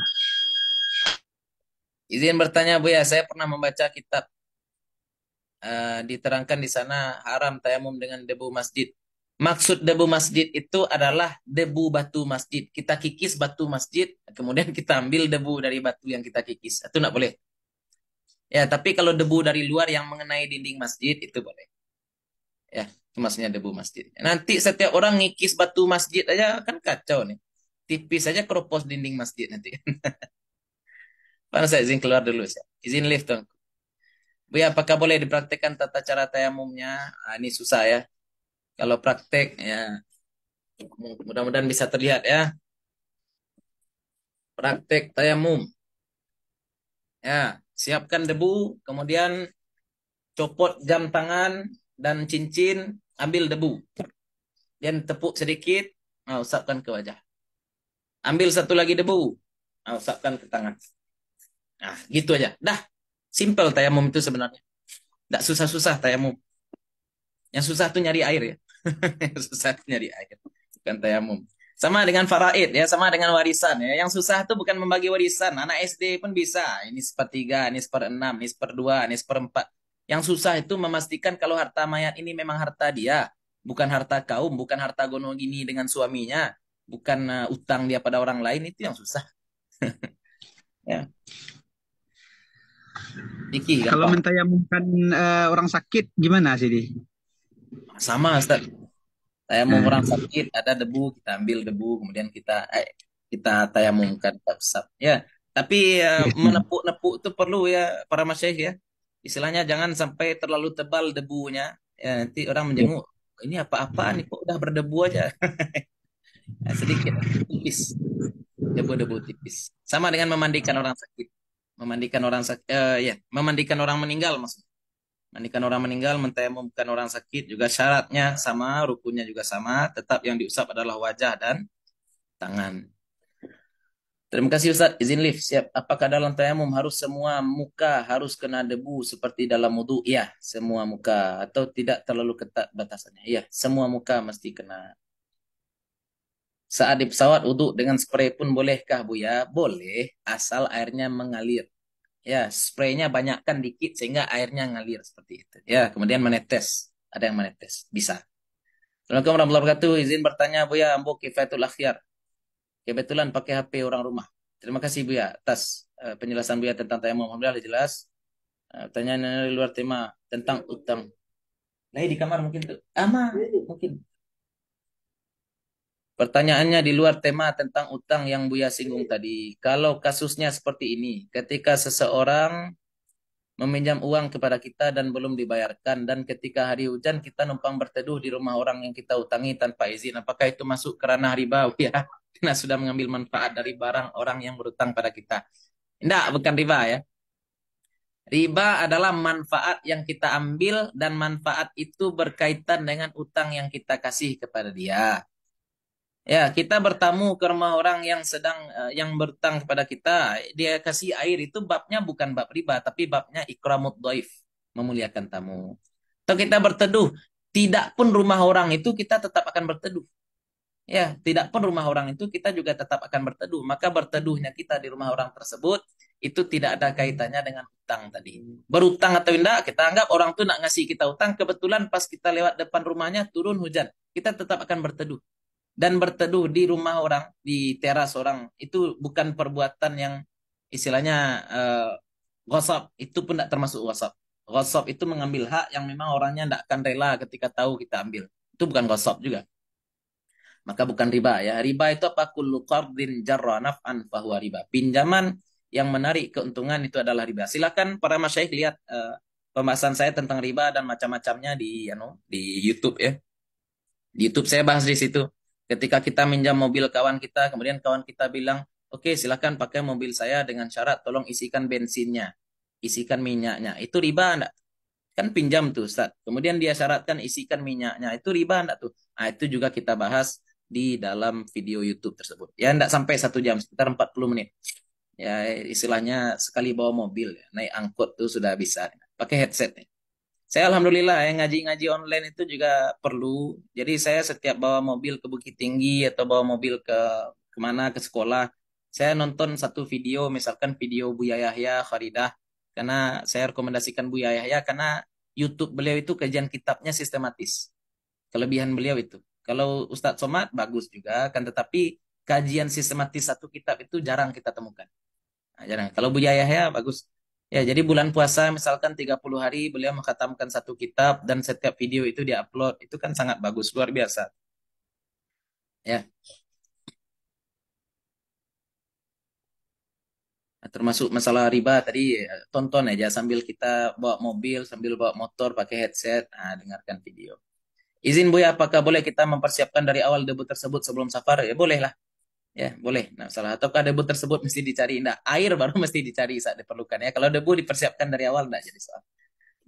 Izin bertanya Bu ya, saya pernah membaca kitab uh, diterangkan di sana haram tayamum dengan debu masjid. Maksud debu masjid itu adalah debu batu masjid. Kita kikis batu masjid, kemudian kita ambil debu dari batu yang kita kikis. Itu tidak boleh. Ya, tapi kalau debu dari luar yang mengenai dinding masjid itu boleh. Ya, itu maksudnya debu masjid. Nanti setiap orang ngikis batu masjid aja kan kacau nih. Tipis saja keropos dinding masjid nanti. Panas [LAUGHS] saya izin keluar dulu saya. Izin lift dong. Bu ya, apakah boleh dipraktekkan tata cara tayamumnya? Ah, ini susah ya kalau praktek ya mudah-mudahan bisa terlihat ya praktek tayamum ya siapkan debu kemudian copot jam tangan dan cincin ambil debu dan tepuk sedikit nah, usapkan ke wajah ambil satu lagi debu nah, usapkan ke tangan nah gitu aja dah simple tayamum itu sebenarnya tidak susah-susah tayamum yang susah tuh nyari air ya [LAUGHS] susah nyari air bukan tayamum sama dengan faraid ya sama dengan warisan ya yang susah tuh bukan membagi warisan anak SD pun bisa ini sepertiga ini seper enam ini seper dua ini seper empat yang susah itu memastikan kalau harta mayat ini memang harta dia bukan harta kaum bukan harta gono gini dengan suaminya bukan uh, utang dia pada orang lain itu yang susah [LAUGHS] ya Diki, kalau mentayamumkan uh, orang sakit gimana sih di sama Ustaz. Saya mau hmm. orang sakit, ada debu, kita ambil debu, kemudian kita eh, kita tayamumkan Ustaz. Ya, tapi ya, [LAUGHS] menepuk-nepuk itu perlu ya para masyayikh ya. Istilahnya jangan sampai terlalu tebal debunya. Ya, nanti orang iya. menjenguk, ini apa-apaan nih kok udah berdebu aja. nah, [LAUGHS] sedikit tipis. Debu-debu tipis. Sama dengan memandikan orang sakit. Memandikan orang sakit, uh, eh, ya, memandikan orang meninggal maksudnya mandikan orang meninggal, mentayamumkan orang sakit juga syaratnya sama, rukunya juga sama, tetap yang diusap adalah wajah dan tangan. Terima kasih Ustaz, izin lift. Siap. Apakah dalam tayamum harus semua muka harus kena debu seperti dalam wudhu? Iya, semua muka atau tidak terlalu ketat batasannya. Iya, semua muka mesti kena. Saat di pesawat wudhu dengan spray pun bolehkah Bu ya? Boleh, asal airnya mengalir ya spraynya banyak kan dikit sehingga airnya ngalir seperti itu ya kemudian menetes ada yang menetes bisa Assalamualaikum warahmatullahi wabarakatuh izin bertanya bu ya Ambo kifatul Akhyar kebetulan pakai HP orang rumah terima kasih bu ya atas uh, penjelasan bu ya tentang tayamum alhamdulillah jelas uh, pertanyaan dari luar tema tentang utang Nah di kamar mungkin tuh ama mungkin Pertanyaannya di luar tema tentang utang yang Buya singgung tadi. Kalau kasusnya seperti ini, ketika seseorang meminjam uang kepada kita dan belum dibayarkan, dan ketika hari hujan kita numpang berteduh di rumah orang yang kita utangi tanpa izin, apakah itu masuk kerana riba, ya? Karena [LAUGHS] sudah mengambil manfaat dari barang orang yang berutang pada kita. Tidak, bukan riba ya. Riba adalah manfaat yang kita ambil dan manfaat itu berkaitan dengan utang yang kita kasih kepada dia. Ya, kita bertamu ke rumah orang yang sedang uh, yang bertang kepada kita, dia kasih air itu babnya bukan bab riba, tapi babnya ikramut doif, memuliakan tamu. Atau kita berteduh, tidak pun rumah orang itu kita tetap akan berteduh. Ya, tidak pun rumah orang itu kita juga tetap akan berteduh. Maka berteduhnya kita di rumah orang tersebut itu tidak ada kaitannya dengan utang tadi. Berutang atau tidak, kita anggap orang itu nak ngasih kita utang, kebetulan pas kita lewat depan rumahnya turun hujan, kita tetap akan berteduh dan berteduh di rumah orang, di teras orang itu bukan perbuatan yang istilahnya uh, gosop, itu pun tidak termasuk gosop. Gosop itu mengambil hak yang memang orangnya tidak akan rela ketika tahu kita ambil. Itu bukan gosop juga. Maka bukan riba ya. Riba itu apa? Kullu qardin jarra naf'an fahuwa riba. Pinjaman yang menarik keuntungan itu adalah riba. Silakan para masyayikh lihat uh, pembahasan saya tentang riba dan macam-macamnya di you anu, di YouTube ya. Di YouTube saya bahas di situ Ketika kita minjam mobil kawan kita, kemudian kawan kita bilang, oke okay, silahkan pakai mobil saya dengan syarat tolong isikan bensinnya, isikan minyaknya. Itu riba enggak? Kan pinjam tuh Ustaz. Kemudian dia syaratkan isikan minyaknya. Itu riba enggak tuh? Nah, itu juga kita bahas di dalam video YouTube tersebut. Ya enggak sampai satu jam, sekitar 40 menit. Ya istilahnya sekali bawa mobil, ya, naik angkot tuh sudah bisa. Pakai headset nih. Saya alhamdulillah yang ngaji-ngaji online itu juga perlu. Jadi saya setiap bawa mobil ke Bukit Tinggi atau bawa mobil ke kemana ke sekolah, saya nonton satu video misalkan video Buya Yahya Kharidah karena saya rekomendasikan Buya Yahya karena YouTube beliau itu kajian kitabnya sistematis. Kelebihan beliau itu. Kalau Ustadz Somad bagus juga kan tetapi kajian sistematis satu kitab itu jarang kita temukan. Nah, jarang. Kalau Buya Yahya bagus. Ya, jadi bulan puasa misalkan 30 hari beliau mengkhatamkan satu kitab dan setiap video itu diupload, itu kan sangat bagus, luar biasa. Ya. Nah, termasuk masalah riba tadi ya, tonton aja sambil kita bawa mobil, sambil bawa motor pakai headset, nah, dengarkan video. Izin Bu, ya, apakah boleh kita mempersiapkan dari awal debu tersebut sebelum safar? Ya bolehlah ya boleh nah salah atau kan debu tersebut mesti dicari nah, air baru [LAUGHS] mesti dicari saat diperlukan ya kalau debu dipersiapkan dari awal tidak jadi soal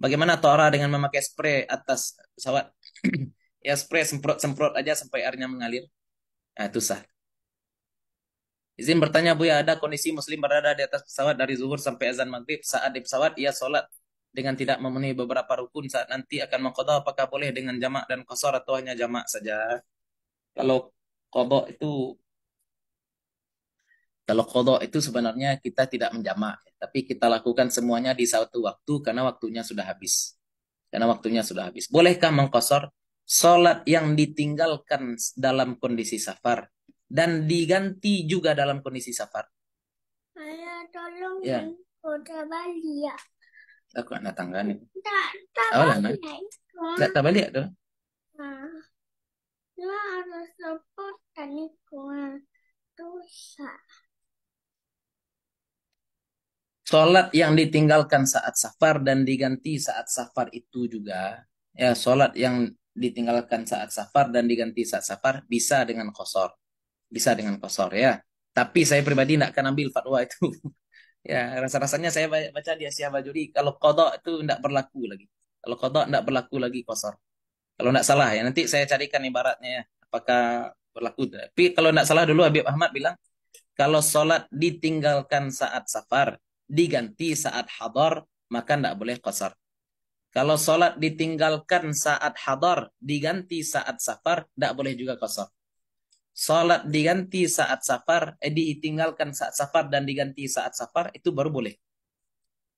bagaimana Tora dengan memakai spray atas pesawat [CLEARS THROAT] ya spray semprot semprot aja sampai airnya mengalir nah, itu sah izin bertanya bu ya ada kondisi muslim berada di atas pesawat dari zuhur sampai azan maghrib saat di pesawat ia sholat dengan tidak memenuhi beberapa rukun saat nanti akan mengkodok apakah boleh dengan jamak dan kosor atau hanya jamak saja kalau kodok itu kalau kodok itu sebenarnya kita tidak menjamak, tapi kita lakukan semuanya di satu waktu karena waktunya sudah habis. Karena waktunya sudah habis. Bolehkah mengkosor sholat yang ditinggalkan dalam kondisi safar dan diganti juga dalam kondisi safar? Ayah, tolong ya. udah balik. Aku anak tangga nih. Tak, tak oh, balik. Tak, ya, tak balik tuh. Nah, harus lepas tadi kuat dosa. Sholat yang ditinggalkan saat safar dan diganti saat safar itu juga, ya sholat yang ditinggalkan saat safar dan diganti saat safar bisa dengan kosor, bisa dengan kosor ya. Tapi saya pribadi tidak akan ambil fatwa itu. [LAUGHS] ya rasa-rasanya saya baca di Asia Bajuri kalau kodok itu tidak berlaku lagi. Kalau kodok tidak berlaku lagi kosor. Kalau tidak salah ya nanti saya carikan ibaratnya ya. apakah berlaku. Tapi kalau tidak salah dulu Habib Ahmad bilang kalau sholat ditinggalkan saat safar diganti saat hadar, maka tidak boleh kosar. Kalau sholat ditinggalkan saat hadar, diganti saat safar, tidak boleh juga kosar. Sholat diganti saat safar, eh, ditinggalkan saat safar dan diganti saat safar, itu baru boleh.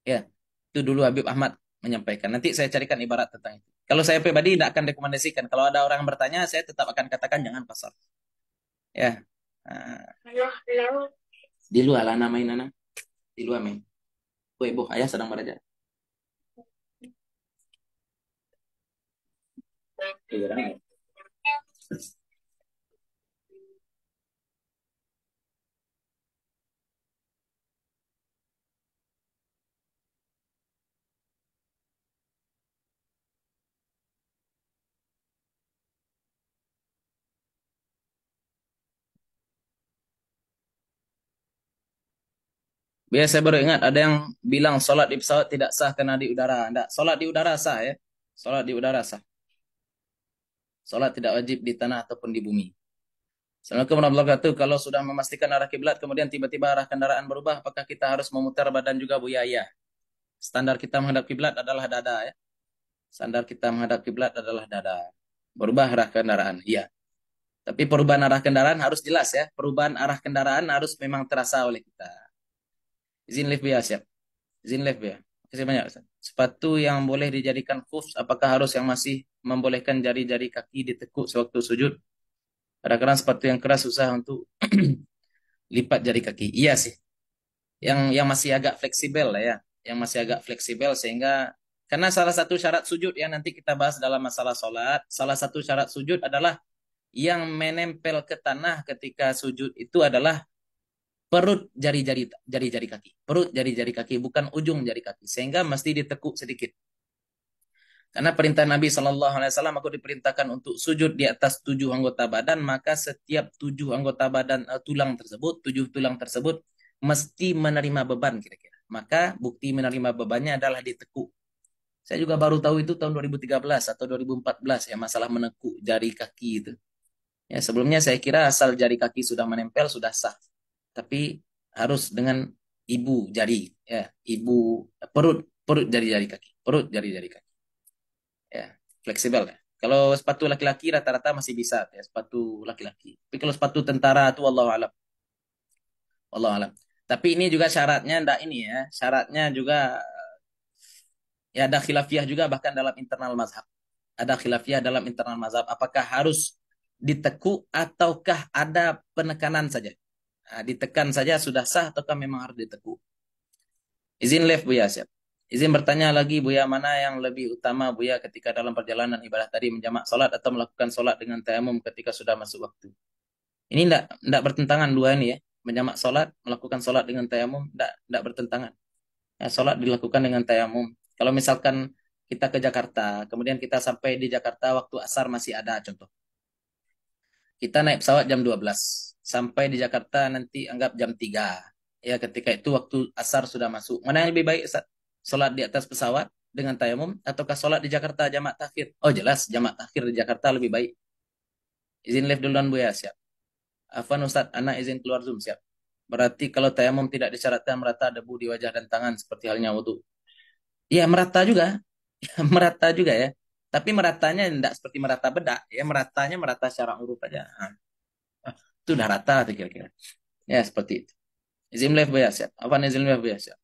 Ya, itu dulu Habib Ahmad menyampaikan. Nanti saya carikan ibarat tentang itu. Kalau saya pribadi tidak akan rekomendasikan. Kalau ada orang yang bertanya, saya tetap akan katakan jangan kosar. Ya. Nah. Di luar lah namanya Nana di luar nih. Tuh ibu, ayah sedang belajar. Iya, Biar saya baru ingat ada yang bilang sholat di pesawat tidak sah karena di udara. Tidak, sholat di udara sah ya. Sholat di udara sah. Sholat tidak wajib di tanah ataupun di bumi. Assalamualaikum warahmatullahi wabarakatuh. Kalau sudah memastikan arah kiblat, kemudian tiba-tiba arah kendaraan berubah, apakah kita harus memutar badan juga, Bu Yaya? Standar kita menghadap kiblat adalah dada ya. Standar kita menghadap kiblat adalah dada. Berubah arah kendaraan, iya. Tapi perubahan arah kendaraan harus jelas ya. Perubahan arah kendaraan harus memang terasa oleh kita. Zinlif bias ya. Zinlif ya. Kasih banyak. Ustaz. Sepatu yang boleh dijadikan kufs, apakah harus yang masih membolehkan jari-jari kaki ditekuk sewaktu sujud? Kadang-kadang sepatu yang keras susah untuk [CLEARS THROAT] lipat jari kaki. Iya sih. Yang yang masih agak fleksibel lah ya. Yang masih agak fleksibel sehingga karena salah satu syarat sujud yang nanti kita bahas dalam masalah sholat, salah satu syarat sujud adalah yang menempel ke tanah ketika sujud itu adalah perut jari-jari jari-jari kaki, perut jari-jari kaki bukan ujung jari kaki sehingga mesti ditekuk sedikit. Karena perintah Nabi Shallallahu Alaihi Wasallam aku diperintahkan untuk sujud di atas tujuh anggota badan maka setiap tujuh anggota badan uh, tulang tersebut tujuh tulang tersebut mesti menerima beban kira-kira. Maka bukti menerima bebannya adalah ditekuk. Saya juga baru tahu itu tahun 2013 atau 2014 ya masalah menekuk jari kaki itu. Ya sebelumnya saya kira asal jari kaki sudah menempel sudah sah tapi harus dengan ibu jari ya ibu perut perut jari-jari kaki perut jari-jari kaki ya fleksibel ya kalau sepatu laki-laki rata-rata masih bisa ya sepatu laki-laki tapi kalau sepatu tentara itu Allah alam Allah alam tapi ini juga syaratnya ndak ini ya syaratnya juga ya ada khilafiyah juga bahkan dalam internal mazhab ada khilafiyah dalam internal mazhab apakah harus ditekuk ataukah ada penekanan saja Nah, ditekan saja sudah sah ataukah memang harus ditekuk? Izin left Buya siap. Izin bertanya lagi Buya mana yang lebih utama Buya ketika dalam perjalanan ibadah tadi menjamak salat atau melakukan salat dengan tayamum ketika sudah masuk waktu. Ini tidak tidak bertentangan dua ini ya. Menjamak salat, melakukan salat dengan tayamum tidak tidak bertentangan. Ya, salat dilakukan dengan tayamum. Kalau misalkan kita ke Jakarta, kemudian kita sampai di Jakarta waktu asar masih ada contoh kita naik pesawat jam 12 sampai di Jakarta nanti anggap jam 3 ya ketika itu waktu asar sudah masuk mana yang lebih baik Ustaz salat di atas pesawat dengan tayamum ataukah salat di Jakarta jamak takhir oh jelas jamak takhir di Jakarta lebih baik izin live duluan Bu ya siap Afan Ustaz anak izin keluar Zoom siap berarti kalau tayamum tidak disyaratkan merata debu di wajah dan tangan seperti halnya wudhu Iya merata juga [LAUGHS] merata juga ya tapi meratanya tidak seperti merata bedak, ya meratanya merata secara urut aja. Nah, itu udah rata tuh kira-kira. Ya seperti itu. Izin live biasa. Apa nih biasa? bayasat?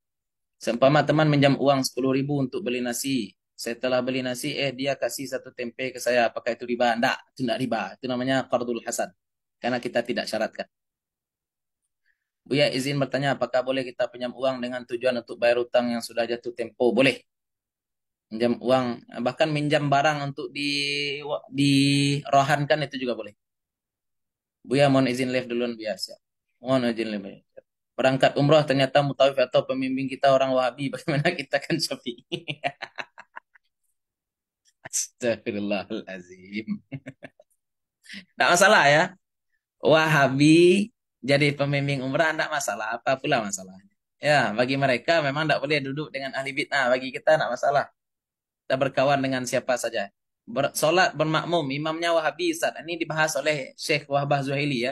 Seumpama teman minjam uang sepuluh ribu untuk beli nasi. Setelah beli nasi, eh dia kasih satu tempe ke saya. Apakah itu riba? Tidak, itu tidak riba. Itu namanya qardul hasan. Karena kita tidak syaratkan. Buya izin bertanya, apakah boleh kita pinjam uang dengan tujuan untuk bayar utang yang sudah jatuh tempo? Boleh minjam uang bahkan minjam barang untuk di di rohankan itu juga boleh Buya mohon izin live dulu biasa mohon izin live berangkat umroh ternyata mutawif atau pemimpin kita orang wahabi [LAUGHS] bagaimana kita kan sepi [LAUGHS] Astagfirullahalazim tidak [LAUGHS] masalah ya wahabi jadi pemimpin umrah tidak masalah apa pula masalahnya ya bagi mereka memang tidak boleh duduk dengan ahli bid'ah bagi kita tidak masalah berkawan dengan siapa saja. Ber, solat bermakmum, imamnya Wahabi saat ini dibahas oleh Syekh Wahbah Zuhaili ya.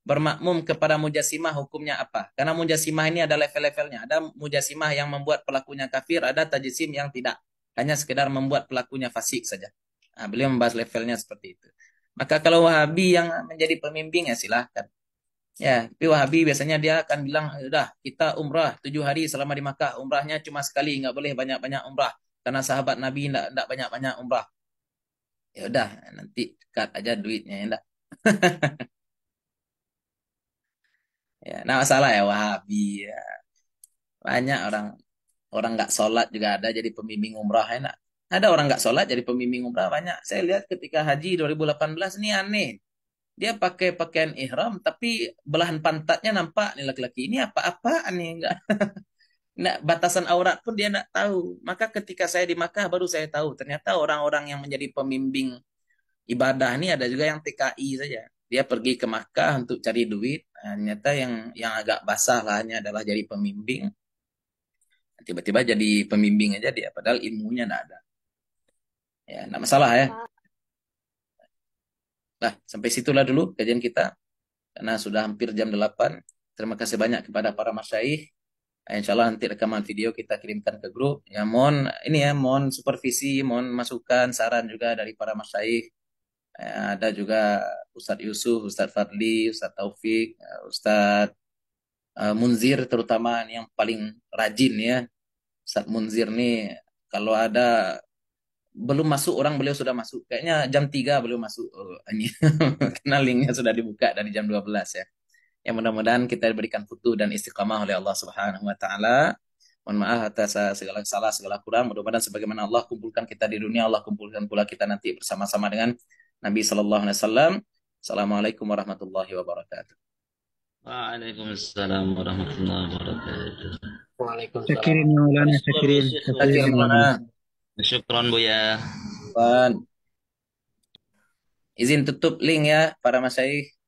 Bermakmum kepada mujasimah hukumnya apa? Karena mujasimah ini ada level-levelnya. Ada mujasimah yang membuat pelakunya kafir, ada tajisim yang tidak. Hanya sekedar membuat pelakunya fasik saja. Nah, beliau membahas levelnya seperti itu. Maka kalau Wahabi yang menjadi pemimpin ya silahkan. Ya, tapi Wahabi biasanya dia akan bilang, udah kita umrah tujuh hari selama di Makkah. Umrahnya cuma sekali, nggak boleh banyak-banyak umrah karena sahabat Nabi ndak banyak-banyak umrah. Ya udah, nanti cut aja duitnya ya enggak. [LAUGHS] ya, nah masalah ya Wahabi ya. Banyak orang orang nggak sholat juga ada jadi pembimbing umrah enak. Ya ada orang nggak sholat jadi pembimbing umrah banyak. Saya lihat ketika haji 2018 ini aneh. Dia pakai pakaian ihram tapi belahan pantatnya nampak nih laki-laki ini apa-apaan nih enggak. [LAUGHS] Nah, batasan aurat pun dia nak tahu. Maka ketika saya di Makkah baru saya tahu. Ternyata orang-orang yang menjadi pembimbing ibadah ini ada juga yang TKI saja. Dia pergi ke Makkah untuk cari duit. Nah, ternyata yang yang agak basah lah hanya adalah jadi pembimbing. Tiba-tiba jadi pembimbing aja dia, padahal ilmunya tidak ada. Ya, tidak masalah ya. Nah, sampai situlah dulu kajian kita. Karena sudah hampir jam 8. Terima kasih banyak kepada para masyaih Eh, Insya Allah nanti rekaman video kita kirimkan ke grup. Ya mohon ini ya mohon supervisi, mohon masukan, saran juga dari para masyaih. Ya, ada juga Ustadz Yusuf, Ustadz Fadli, Ustadz Taufik, eh, Ustadz uh, Munzir terutama yang paling rajin ya. Ustadz Munzir nih kalau ada belum masuk orang beliau sudah masuk. Kayaknya jam 3 beliau masuk oh, [LAUGHS] Karena linknya sudah dibuka dari jam 12 ya yang mudah-mudahan kita diberikan putu dan istiqamah oleh Allah Subhanahu wa taala. Mohon maaf atas eh, segala salah, segala kurang. Mudah-mudahan sebagaimana Allah kumpulkan kita di dunia, Allah kumpulkan pula kita nanti bersama-sama dengan Nabi Shallallahu Alaihi Wasallam. Assalamualaikum warahmatullahi wabarakatuh. Waalaikumsalam warahmatullahi wabarakatuh. Waalaikumsalam. Sakirin ya Maulana, sakirin. Sakirin ya Maulana. Syukron Buya. Izin tutup link ya para masyaikh.